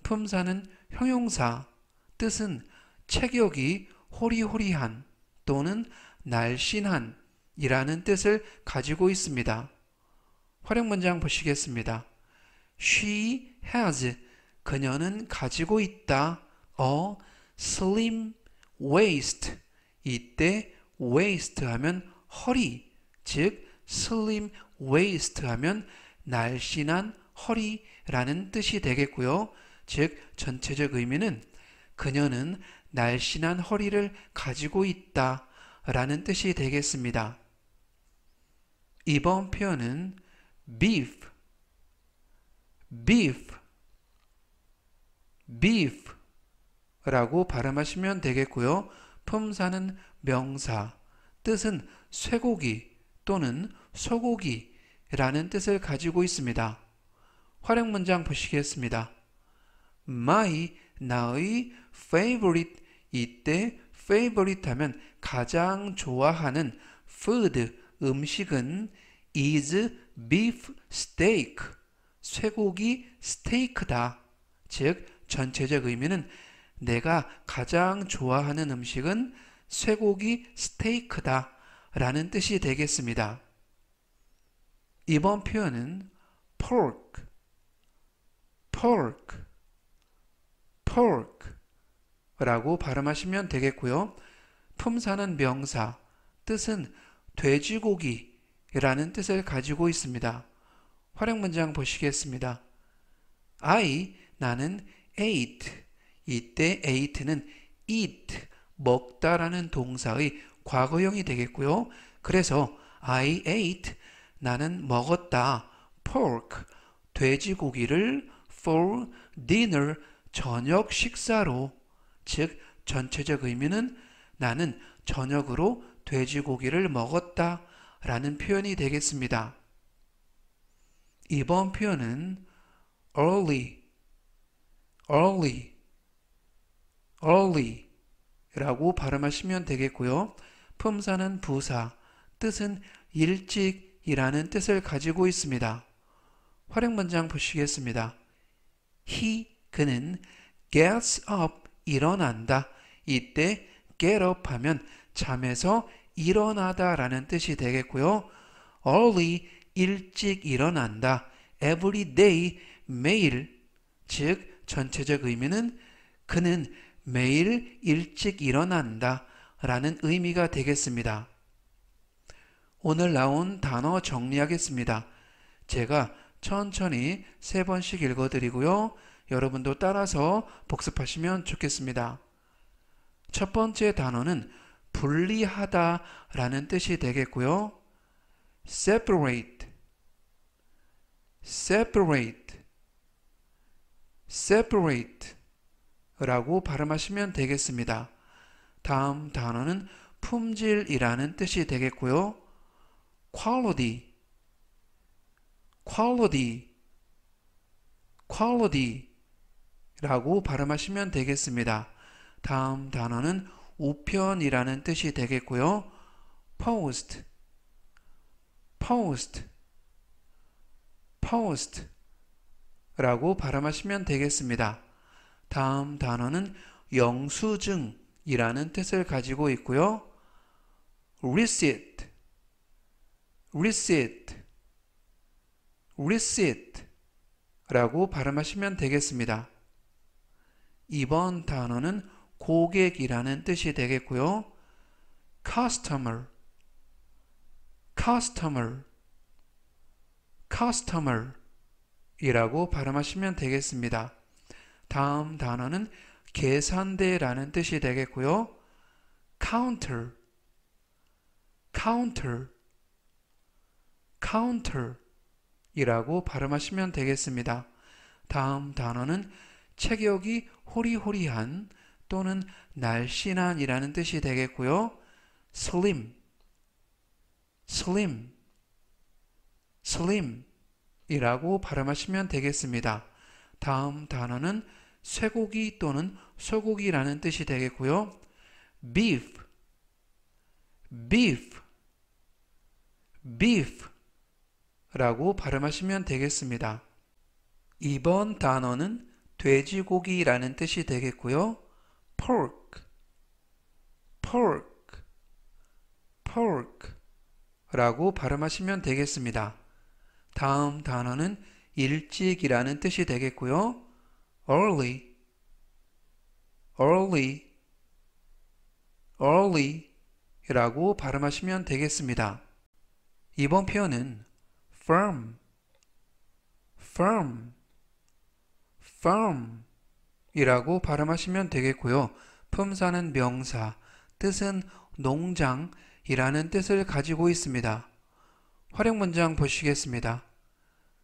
품사는 형용사, 뜻은 체격이 호리호리한 또는 날씬한 이라는 뜻을 가지고 있습니다. 활용 문장 보시겠습니다. She has 그녀는 가지고 있다. 어, slim waist 이때 waist 하면 허리 즉 slim waist 하면 날씬한 허리라는 뜻이 되겠고요. 즉 전체적 의미는 그녀는 날씬한 허리를 가지고 있다 라는 뜻이 되겠습니다. 이번 표현은 beef beef, beef라고 발음하시면 되겠고요. 품사는 명사, 뜻은 쇠고기 또는 소고기라는 뜻을 가지고 있습니다. 활용 문장 보시겠습니다. My, 나의 favorite 이때 favorite 하면 가장 좋아하는 food 음식은 is beef steak 쇠고기 스테이크다. 즉 전체적 의미는 내가 가장 좋아하는 음식은 쇠고기 스테이크다 라는 뜻이 되겠습니다. 이번 표현은 pork, pork, pork 라고 발음하시면 되겠고요. 품사는 명사, 뜻은 돼지고기라는 뜻을 가지고 있습니다. 활용 문장 보시겠습니다. I 나는 ate 이때 ate는 eat 먹다라는 동사의 과거형이 되겠고요. 그래서 I ate 나는 먹었다 pork 돼지고기를 for dinner 저녁 식사로 즉 전체적 의미는 나는 저녁으로 돼지고기를 먹었다 라는 표현이 되겠습니다. 이번 표현은 early, early, early 라고 발음하시면 되겠고요. 품사는 부사, 뜻은 일찍이라는 뜻을 가지고 있습니다. 활용 문장 보시겠습니다. He, 그는 gets up, 일어난다. 이때 get up 하면 잠에서 일어나다 라는 뜻이 되겠고요. early 일찍 일어난다. every day 매일 즉 전체적 의미는 그는 매일 일찍 일어난다 라는 의미가 되겠습니다. 오늘 나온 단어 정리하겠습니다. 제가 천천히 세 번씩 읽어드리고요. 여러분도 따라서 복습하시면 좋겠습니다. 첫 번째 단어는 분리하다 라는 뜻이 되겠고요. separate separate separate 라고 발음하시면 되겠습니다. 다음 단어는 품질이라는 뜻이 되겠고요. quality quality quality 라고 발음하시면 되겠습니다. 다음 단어는 우편이라는 뜻이 되겠고요. post post, post 라고 발음하시면 되겠습니다. 다음 단어는 영수증이라는 뜻을 가지고 있고요. receipt, receipt, receipt 라고 발음하시면 되겠습니다. 이번 단어는 고객이라는 뜻이 되겠고요. customer, customer, customer 이라고 발음하시면 되겠습니다. 다음 단어는 계산대라는 뜻이 되겠고요. counter, counter, counter 이라고 발음하시면 되겠습니다. 다음 단어는 체격이 호리호리한 또는 날씬한 이라는 뜻이 되겠고요. slim, slim, slim이라고 발음하시면 되겠습니다. 다음 단어는 쇠고기 또는 소고기라는 뜻이 되겠고요. beef, beef, beef 라고 발음하시면 되겠습니다. 이번 단어는 돼지고기라는 뜻이 되겠고요. pork, pork, pork 라고 발음하시면 되겠습니다. 다음 단어는 일찍이라는 뜻이 되겠고요. early, early, early 라고 발음하시면 되겠습니다. 이번 표현은 firm, firm, firm 이라고 발음하시면 되겠고요. 품사는 명사, 뜻은 농장, 이라는 뜻을 가지고 있습니다. 활용 문장 보시겠습니다.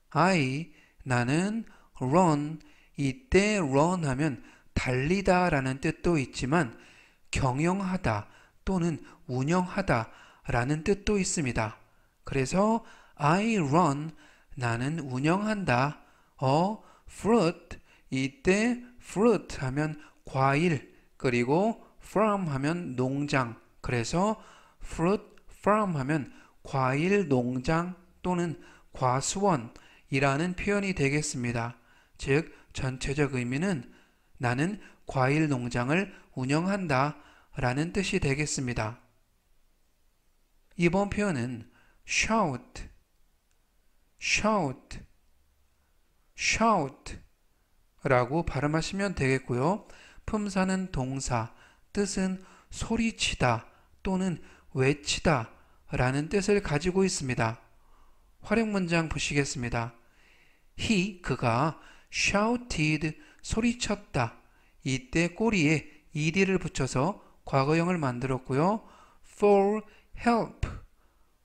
I, 나는 run, 이때 run 하면 달리다 라는 뜻도 있지만 경영하다 또는 운영하다 라는 뜻도 있습니다. 그래서 I run, 나는 운영한다. 어, fruit, 이때 fruit 하면 과일, 그리고 from 하면 농장. 그래서 fruit farm 하면 과일 농장 또는 과수원이라는 표현이 되겠습니다. 즉 전체적 의미는 나는 과일 농장을 운영한다 라는 뜻이 되겠습니다. 이번 표현은 shout, shout, shout 라고 발음하시면 되겠고요. 품사는 동사, 뜻은 소리치다 또는 외치다 라는 뜻을 가지고 있습니다. 활용 문장 보시겠습니다. He, 그가 shouted, 소리쳤다. 이때 꼬리에 ed를 붙여서 과거형을 만들었고요. for help,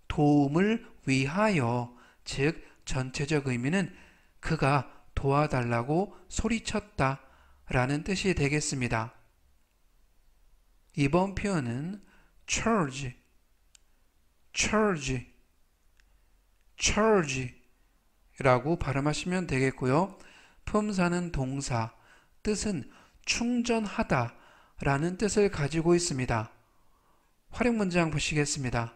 도움을 위하여, 즉 전체적 의미는 그가 도와달라고 소리쳤다 라는 뜻이 되겠습니다. 이번 표현은 charge, church, church라고 발음하시면 되겠고요. 품사는 동사, 뜻은 충전하다 라는 뜻을 가지고 있습니다. 활용 문장 보시겠습니다.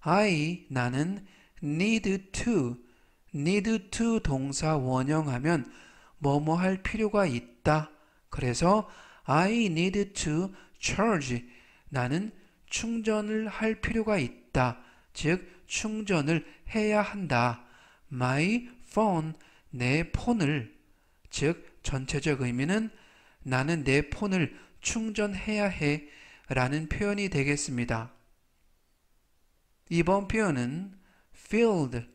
I, 나는 need to, need to 동사 원형하면 뭐뭐 할 필요가 있다. 그래서 I need to charge, 나는 충전을 할 필요가 있다. 있다. 즉 충전을 해야 한다. My phone 내 폰을 즉 전체적 의미는 나는 내 폰을 충전해야 해 라는 표현이 되겠습니다. 이번 표현은 filled,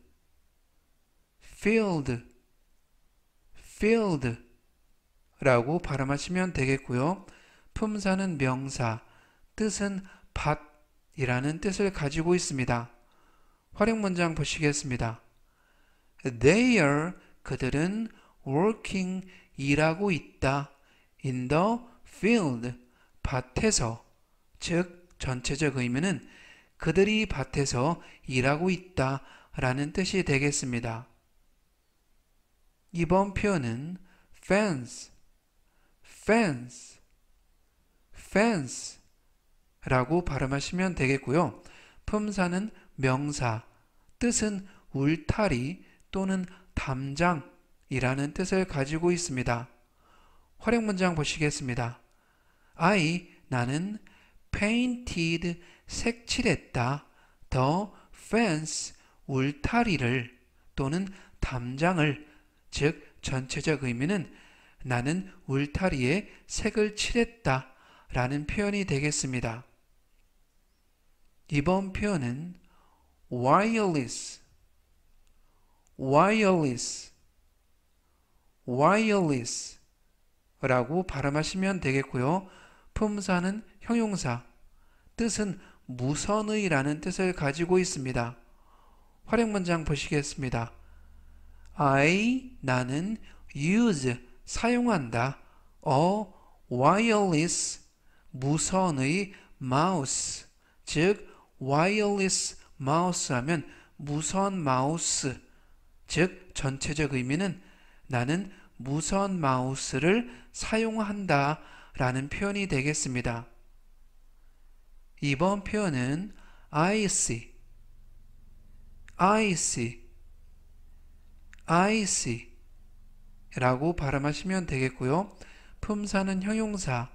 filled, filled 라고 발음하시면 되겠고요. 품사는 명사, 뜻은 밭, 이라는 뜻을 가지고 있습니다. 활용 문장 보시겠습니다. They are 그들은 working 일하고 있다. in the field 밭에서 즉 전체적 의미는 그들이 밭에서 일하고 있다 라는 뜻이 되겠습니다. 이번 표현은 fence, fence, fence 라고 발음하시면 되겠고요. 품사는 명사, 뜻은 울타리 또는 담장이라는 뜻을 가지고 있습니다. 활용 문장 보시겠습니다. I, 나는 painted, 색칠했다, the fence, 울타리를 또는 담장을 즉 전체적 의미는 나는 울타리에 색을 칠했다 라는 표현이 되겠습니다. 이번 표현은 wireless, wireless, wireless 라고 발음하시면 되겠고요. 품사는 형용사, 뜻은 무선의라는 뜻을 가지고 있습니다. 활용 문장 보시겠습니다. I, 나는 use, 사용한다. a wireless, 무선의 마우스, 즉 wireless mouse 하면 무선 마우스 즉 전체적 의미는 나는 무선 마우스를 사용한다 라는 표현이 되겠습니다. 이번 표현은 I see, I see, I see 라고 발음하시면 되겠고요. 품사는 형용사,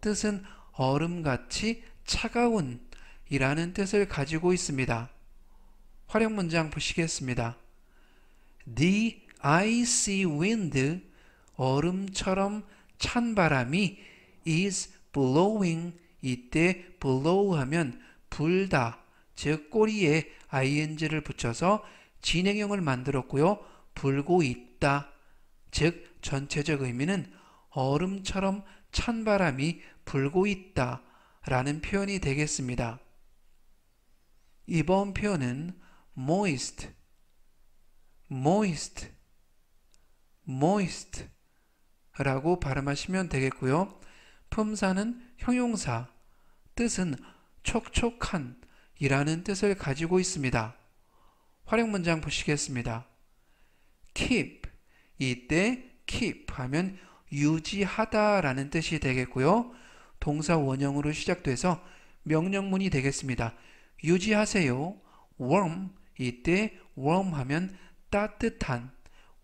뜻은 얼음같이 차가운 이라는 뜻을 가지고 있습니다. 활용 문장 보시겠습니다. The icy wind, 얼음처럼 찬 바람이 is blowing, 이때 blow 하면 불다, 즉 꼬리에 ing를 붙여서 진행형을 만들었고요. 불고 있다, 즉 전체적 의미는 얼음처럼 찬 바람이 불고 있다 라는 표현이 되겠습니다. 이번 표현은 moist, moist, moist 라고 발음하시면 되겠고요. 품사는 형용사, 뜻은 촉촉한 이라는 뜻을 가지고 있습니다. 활용 문장 보시겠습니다. keep 이때 keep 하면 유지하다 라는 뜻이 되겠고요. 동사 원형으로 시작돼서 명령문이 되겠습니다. 유지하세요. warm 이때 warm 하면 따뜻한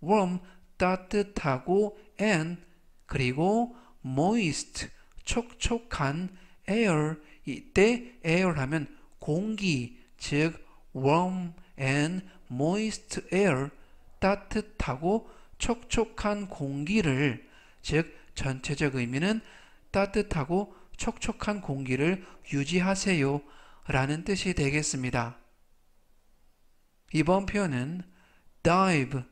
warm 따뜻하고 and 그리고 moist 촉촉한 air 이때 air 하면 공기 즉 warm and moist air 따뜻하고 촉촉한 공기를 즉 전체적 의미는 따뜻하고 촉촉한 공기를 유지하세요. 라는 뜻이 되겠습니다. 이번 표현은 dive,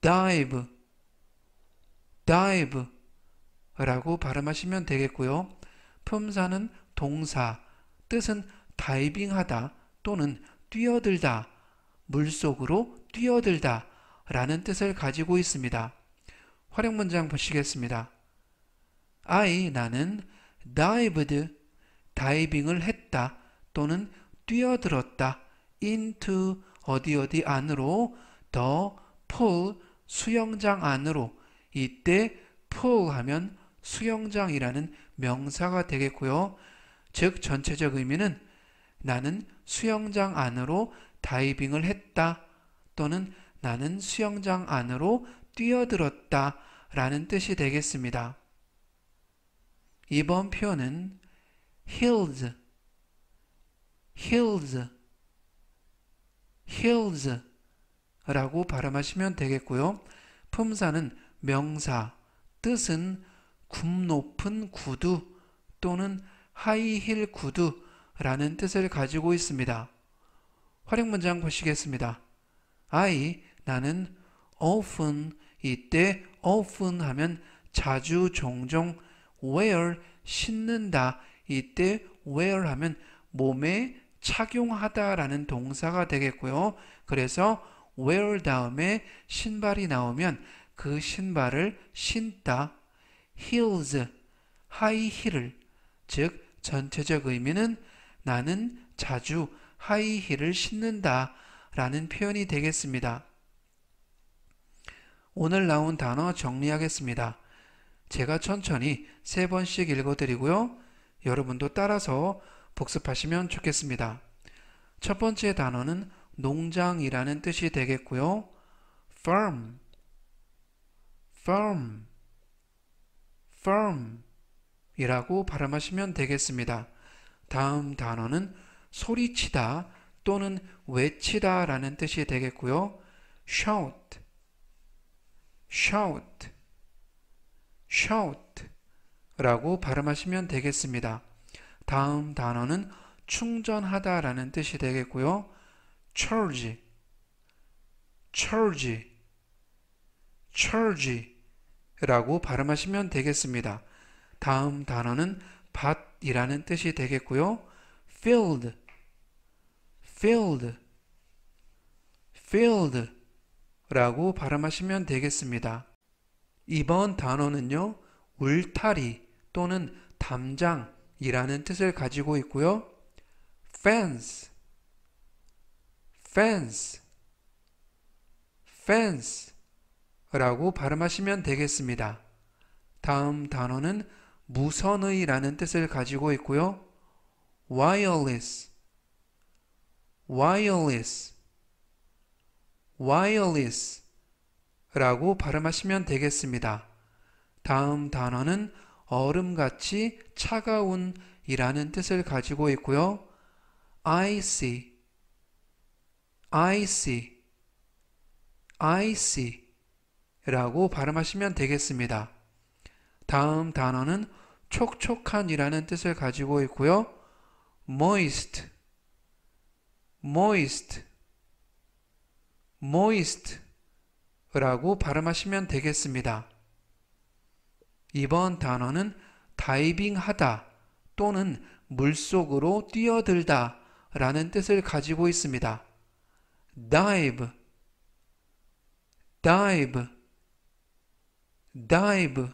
dive, dive 라고 발음하시면 되겠고요. 품사는 동사, 뜻은 다이빙하다 또는 뛰어들다, 물속으로 뛰어들다 라는 뜻을 가지고 있습니다. 활용 문장 보시겠습니다. I, 나는 dived 다이빙을 했다 또는 뛰어들었다 into 어디 어디 안으로 the pool 수영장 안으로 이때 pool 하면 수영장이라는 명사가 되겠고요. 즉 전체적 의미는 나는 수영장 안으로 다이빙을 했다 또는 나는 수영장 안으로 뛰어들었다 라는 뜻이 되겠습니다. 이번 표현은 healed, healed, healed 라고 발음하시면 되겠고요. 품사는 명사, 뜻은 굽 높은 구두 또는 하이힐 구두라는 뜻을 가지고 있습니다. 활용 문장 보시겠습니다. I, 나는 often, 이때 often 하면 자주, 종종, wear, 신는다 이때 wear 하면 몸에 착용하다라는 동사가 되겠고요. 그래서 wear 다음에 신발이 나오면 그 신발을 신다. heels, 하이힐을 즉 전체적 의미는 나는 자주 하이힐을 신는다 라는 표현이 되겠습니다. 오늘 나온 단어 정리하겠습니다. 제가 천천히 세 번씩 읽어드리고요. 여러분도 따라서 복습하시면 좋겠습니다. 첫 번째 단어는 농장이라는 뜻이 되겠고요. firm, firm, firm 이라고 발음하시면 되겠습니다. 다음 단어는 소리치다 또는 외치다 라는 뜻이 되겠고요. shout, shout, shout 라고 발음하시면 되겠습니다. 다음 단어는 충전하다 라는 뜻이 되겠고요. charge, charge, charge 라고 발음하시면 되겠습니다. 다음 단어는 밭이라는 뜻이 되겠고요. field, field, field 라고 발음하시면 되겠습니다. 이번 단어는요. 울타리, 또는 담장이라는 뜻을 가지고 있고요. fence, fence, fence 라고 발음하시면 되겠습니다. 다음 단어는 무선의라는 뜻을 가지고 있고요. wireless, wireless, wireless 라고 발음하시면 되겠습니다. 다음 단어는 얼음같이 차가운이라는 뜻을 가지고 있고요. icy, icy, icy 라고 발음하시면 되겠습니다. 다음 단어는 촉촉한이라는 뜻을 가지고 있고요. moist, moist, moist 라고 발음하시면 되겠습니다. 이번 단어는 다이빙하다 또는 물속으로 뛰어들다 라는 뜻을 가지고 있습니다. dive, dive, dive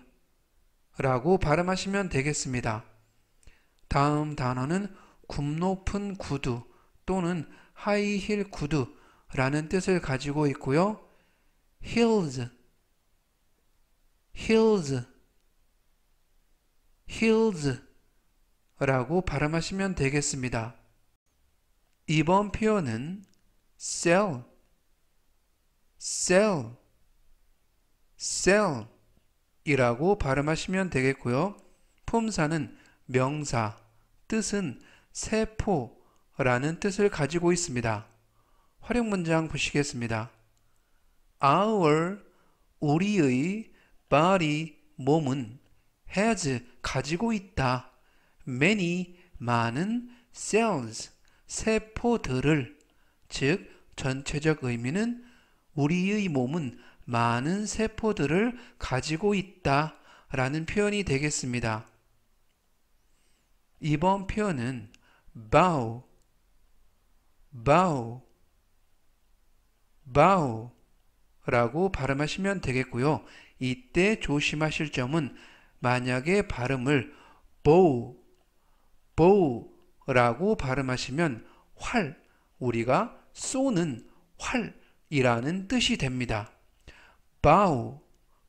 라고 발음하시면 되겠습니다. 다음 단어는 굽 높은 구두 또는 하이힐 구두 라는 뜻을 가지고 있고요. heels, heels hills라고 발음하시면 되겠습니다. 이번 표현은 sell, sell, sell 이라고 발음하시면 되겠고요. 품사는 명사, 뜻은 세포라는 뜻을 가지고 있습니다. 활용 문장 보시겠습니다. Our, 우리의, body, 몸은 has 가지고 있다. many 많은 cells 세포들을 즉 전체적 의미는 우리의 몸은 많은 세포들을 가지고 있다 라는 표현이 되겠습니다. 이번 표현은 bow, bow, bow 라고 발음하시면 되겠고요. 이때 조심하실 점은 만약에 발음을 bow, bow라고 발음하시면 활, 우리가 쏘는 활이라는 뜻이 됩니다. bow,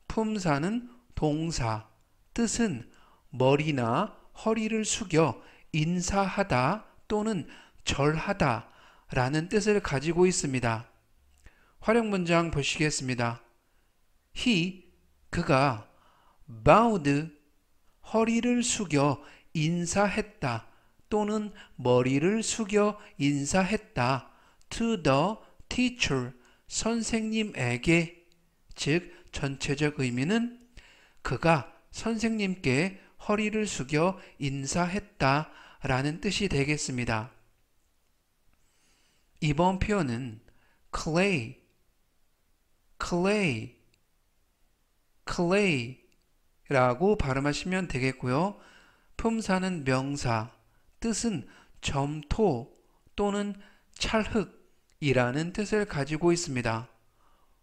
품사는 동사, 뜻은 머리나 허리를 숙여 인사하다 또는 절하다 라는 뜻을 가지고 있습니다. 활용 문장 보시겠습니다. he, 그가 bowed 허리를 숙여 인사했다 또는 머리를 숙여 인사했다 to the teacher 선생님에게 즉 전체적 의미는 그가 선생님께 허리를 숙여 인사했다 라는 뜻이 되겠습니다. 이번 표현은 clay, clay, clay 라고 발음하시면 되겠고요. 품사는 명사, 뜻은 점토 또는 찰흙이라는 뜻을 가지고 있습니다.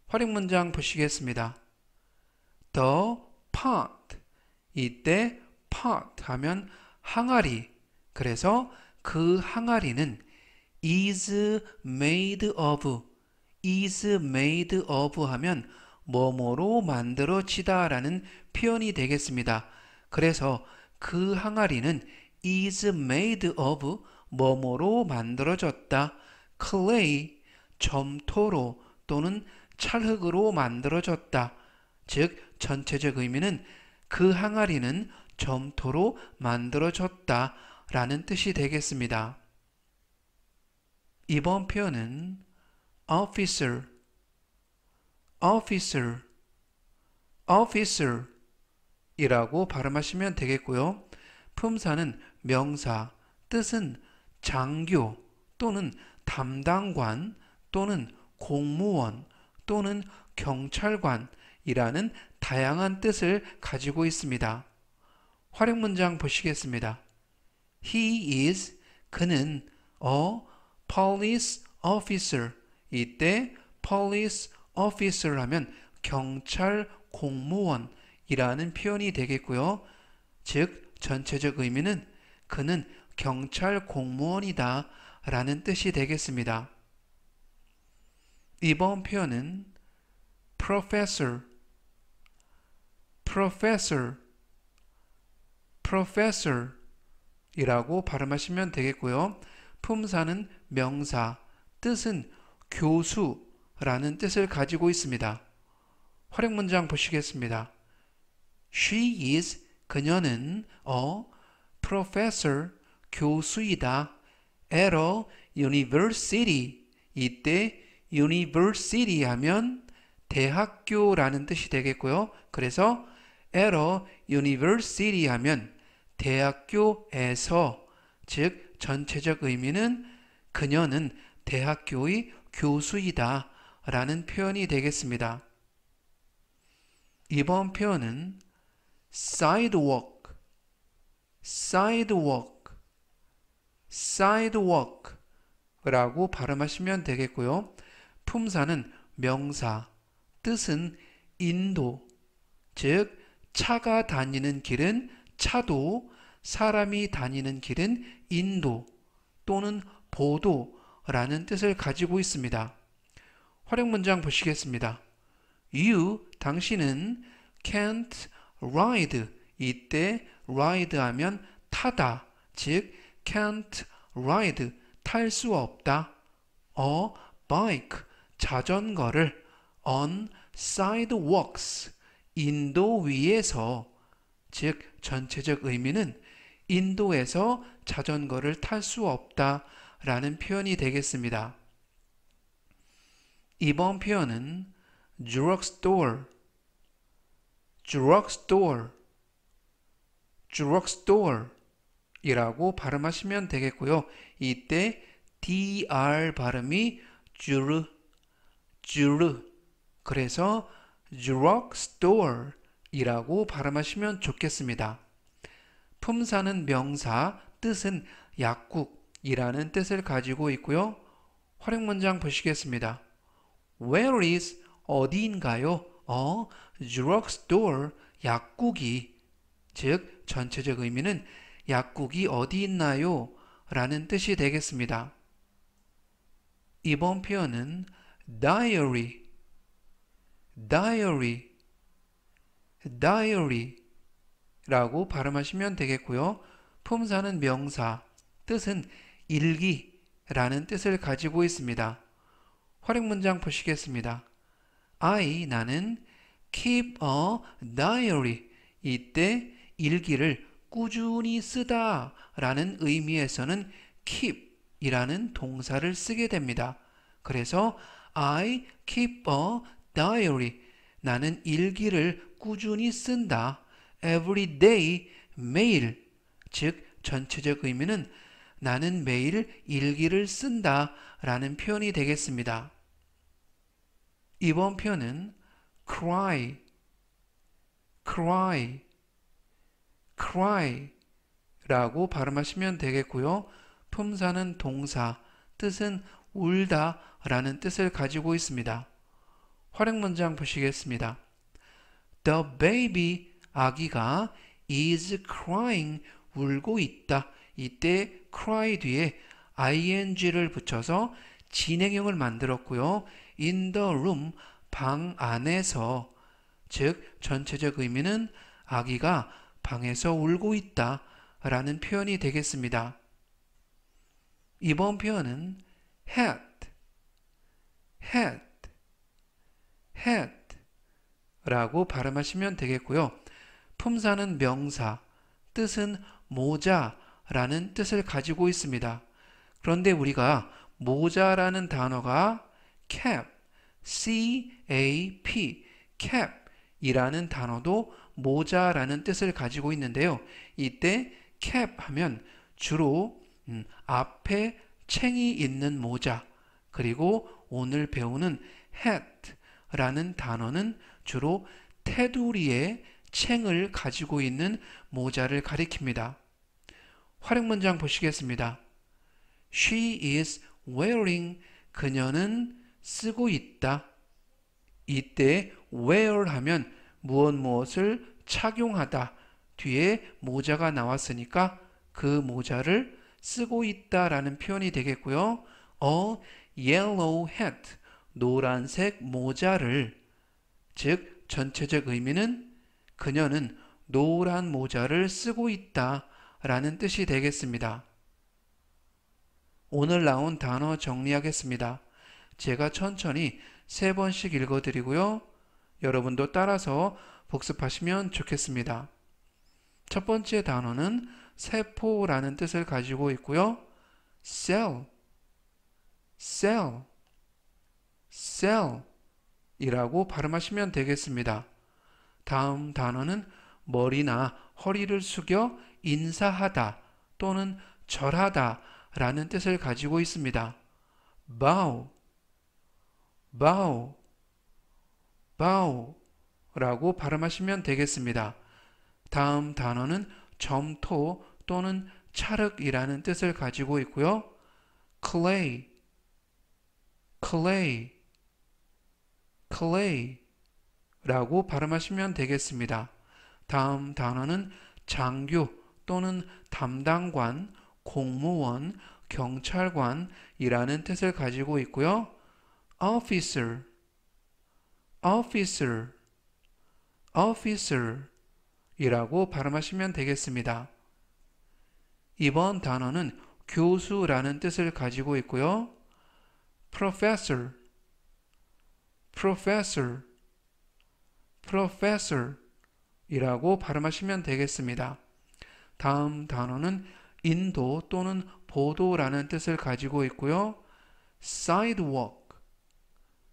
활용 문장 보시겠습니다. The pot 이때 pot 하면 항아리 그래서 그 항아리는 is made of is made of 하면 뭐뭐로 만들어지다 라는 표현이 되겠습니다. 그래서 그 항아리는 is made of 뭐뭐로 만들어졌다. clay, 점토로 또는 찰흙으로 만들어졌다. 즉 전체적 의미는 그 항아리는 점토로 만들어졌다 라는 뜻이 되겠습니다. 이번 표현은 officer officer, officer 이라고 발음하시면 되겠고요. 품사는 명사, 뜻은 장교 또는 담당관 또는 공무원 또는 경찰관이라는 다양한 뜻을 가지고 있습니다. 활용 문장 보시겠습니다. He is 그는 a police officer 이때 police officer 하면 경찰 공무원이라는 표현이 되겠고요. 즉 전체적 의미는 그는 경찰 공무원이다 라는 뜻이 되겠습니다. 이번 표현은 professor, professor, professor 이라고 발음하시면 되겠고요. 품사는 명사, 뜻은 교수, 라는 뜻을 가지고 있습니다. 활용 문장 보시겠습니다. She is 그녀는 a professor 교수이다. at a university 이때 university 하면 대학교라는 뜻이 되겠고요. 그래서 at a university 하면 대학교에서 즉 전체적 의미는 그녀는 대학교의 교수이다 라는 표현이 되겠습니다. 이번 표현은 sidewalk, sidewalk, sidewalk 라고 발음하시면 되겠고요. 품사는 명사, 뜻은 인도, 즉 차가 다니는 길은 차도, 사람이 다니는 길은 인도 또는 보도라는 뜻을 가지고 있습니다. 활용 문장 보시겠습니다. You, 당신은 can't ride. 이때 ride 하면 타다. 즉, can't ride. 탈 수 없다. a 어, bike. 자전거를 on sidewalks. 인도 위에서. 즉, 전체적 의미는 인도에서 자전거를 탈 수 없다. 라는 표현이 되겠습니다. 이번 표현은 drugstore, drugstore, drugstore 이라고 발음하시면 되겠고요. 이때 dr 발음이 주르, 주르. 그래서 drugstore 이라고 발음하시면 좋겠습니다. 품사는 명사, 뜻은 약국이라는 뜻을 가지고 있고요. 활용 문장 보시겠습니다. Where is 어디인가요? 어, drugstore 약국이 즉 전체적 의미는 약국이 어디 있나요? 라는 뜻이 되겠습니다. 이번 표현은 diary, diary, diary 라고 발음하시면 되겠고요. 품사는 명사, 뜻은 일기라는 뜻을 가지고 있습니다. 활용 문장 보시겠습니다. I, 나는 keep a diary. 이때 일기를 꾸준히 쓰다 라는 의미에서는 keep 이라는 동사를 쓰게 됩니다. 그래서 I keep a diary. 나는 일기를 꾸준히 쓴다. every day, 매일. 즉, 전체적 의미는 나는 매일 일기를 쓴다 라는 표현이 되겠습니다. 이번 표현은 cry, cry, cry 라고 발음하시면 되겠고요. 품사는 동사, 뜻은 울다 라는 뜻을 가지고 있습니다. 활용 문장 보시겠습니다. The baby 아기가 is crying 울고 있다. 이때 cry 뒤에 ing를 붙여서 진행형을 만들었고요. in the room 방 안에서 즉 전체적 의미는 아기가 방에서 울고 있다 라는 표현이 되겠습니다. 이번 표현은 had, had, had 라고 발음하시면 되겠고요. 품사는 명사, 뜻은 모자, 라는 뜻을 가지고 있습니다. 그런데 우리가 모자라는 단어가 cap, c-a-p, cap 이라는 단어도 모자라는 뜻을 가지고 있는데요. 이때 cap 하면 주로 음, 앞에 챙이 있는 모자 그리고 오늘 배우는 hat라는 단어는 주로 테두리에 챙을 가지고 있는 모자를 가리킵니다. 활용 문장 보시겠습니다. She is wearing 그녀는 쓰고 있다. 이때 wear 하면 무엇 무엇을 착용하다 뒤에 모자가 나왔으니까 그 모자를 쓰고 있다라는 표현이 되겠고요. a yellow hat 노란색 모자를 즉 전체적 의미는 그녀는 노란 모자를 쓰고 있다 라는 뜻이 되겠습니다. 오늘 나온 단어 정리하겠습니다. 제가 천천히 세 번씩 읽어드리고요. 여러분도 따라서 복습하시면 좋겠습니다. 첫 번째 단어는 세포라는 뜻을 가지고 있고요. cell, cell, cell 이라고 발음하시면 되겠습니다. 다음 단어는 머리나 허리를 숙여 인사하다 또는 절하다 라는 뜻을 가지고 있습니다. bow, bow, bow 라고 발음하시면 되겠습니다. 다음 단어는 점토 또는 찰흙이라는 뜻을 가지고 있고요. clay, clay, clay 라고 발음하시면 되겠습니다. 다음 단어는 장교 또는 담당관, 공무원, 경찰관이라는 뜻을 가지고 있고요. officer, officer, officer 이라고 발음하시면 되겠습니다. 이번 단어는 교수라는 뜻을 가지고 있고요. professor, professor, professor 이라고 발음하시면 되겠습니다. 다음 단어는 인도 또는 보도라는 뜻을 가지고 있고요. sidewalk,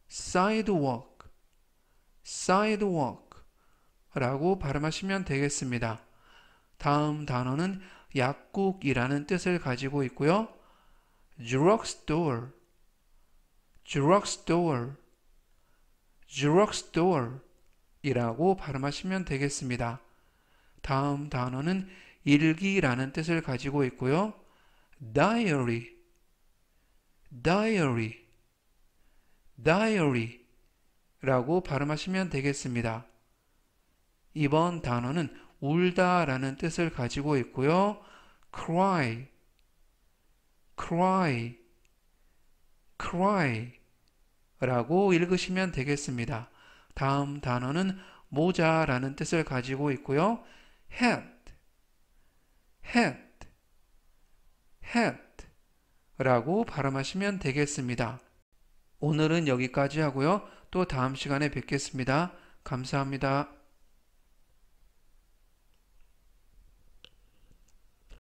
sidewalk, sidewalk 라고 발음하시면 되겠습니다. 다음 단어는 약국이라는 뜻을 가지고 있고요. drugstore, drugstore, drugstore 이라고 발음하시면 되겠습니다. 다음 단어는 일기라는 뜻을 가지고 있고요. diary, diary, diary 라고 발음하시면 되겠습니다. 이번 단어는 울다 라는 뜻을 가지고 있고요. cry, cry, cry 라고 읽으시면 되겠습니다. 다음 단어는 모자라는 뜻을 가지고 있고요. hat, head, h a d 라고 발음하시면 되겠습니다. 오늘은 여기까지 하고요. 또 다음 시간에 뵙겠습니다. 감사합니다.